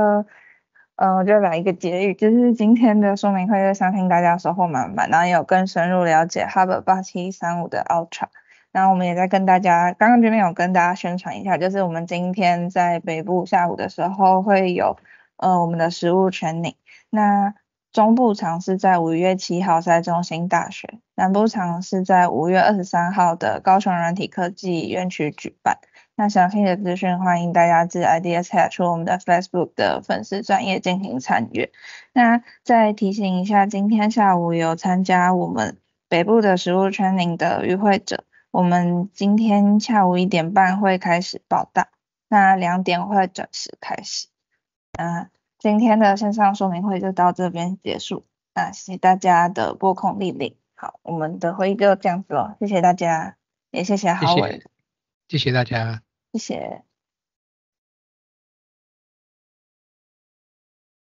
呃，我就来一个结语，就是今天的说明会就相信大家收获满满，然后有更深入了解 Hubbard 八七三五的 Ultra，然后我们也在跟大家，刚刚这边有跟大家宣传一下，就是我们今天在北部下午的时候会有，呃，我们的食物 training。那中部场是在五月七号在中心大学，南部场是在五月二十三号的高雄软体科技园区举办。那详细的资讯欢迎大家至 i d s h a d 出我们的 Facebook 的粉丝专业进行参与。那再提醒一下，今天下午有参加我们北部的食物 training 的与会者，我们今天下午一点半会开始报到，那两点会准时开始。嗯。今天的线上说明会就到这边结束，那谢谢大家的拨空莅临，好，我们的会议就这样子了，谢谢大家，也谢谢郝伟，谢谢大家，谢谢。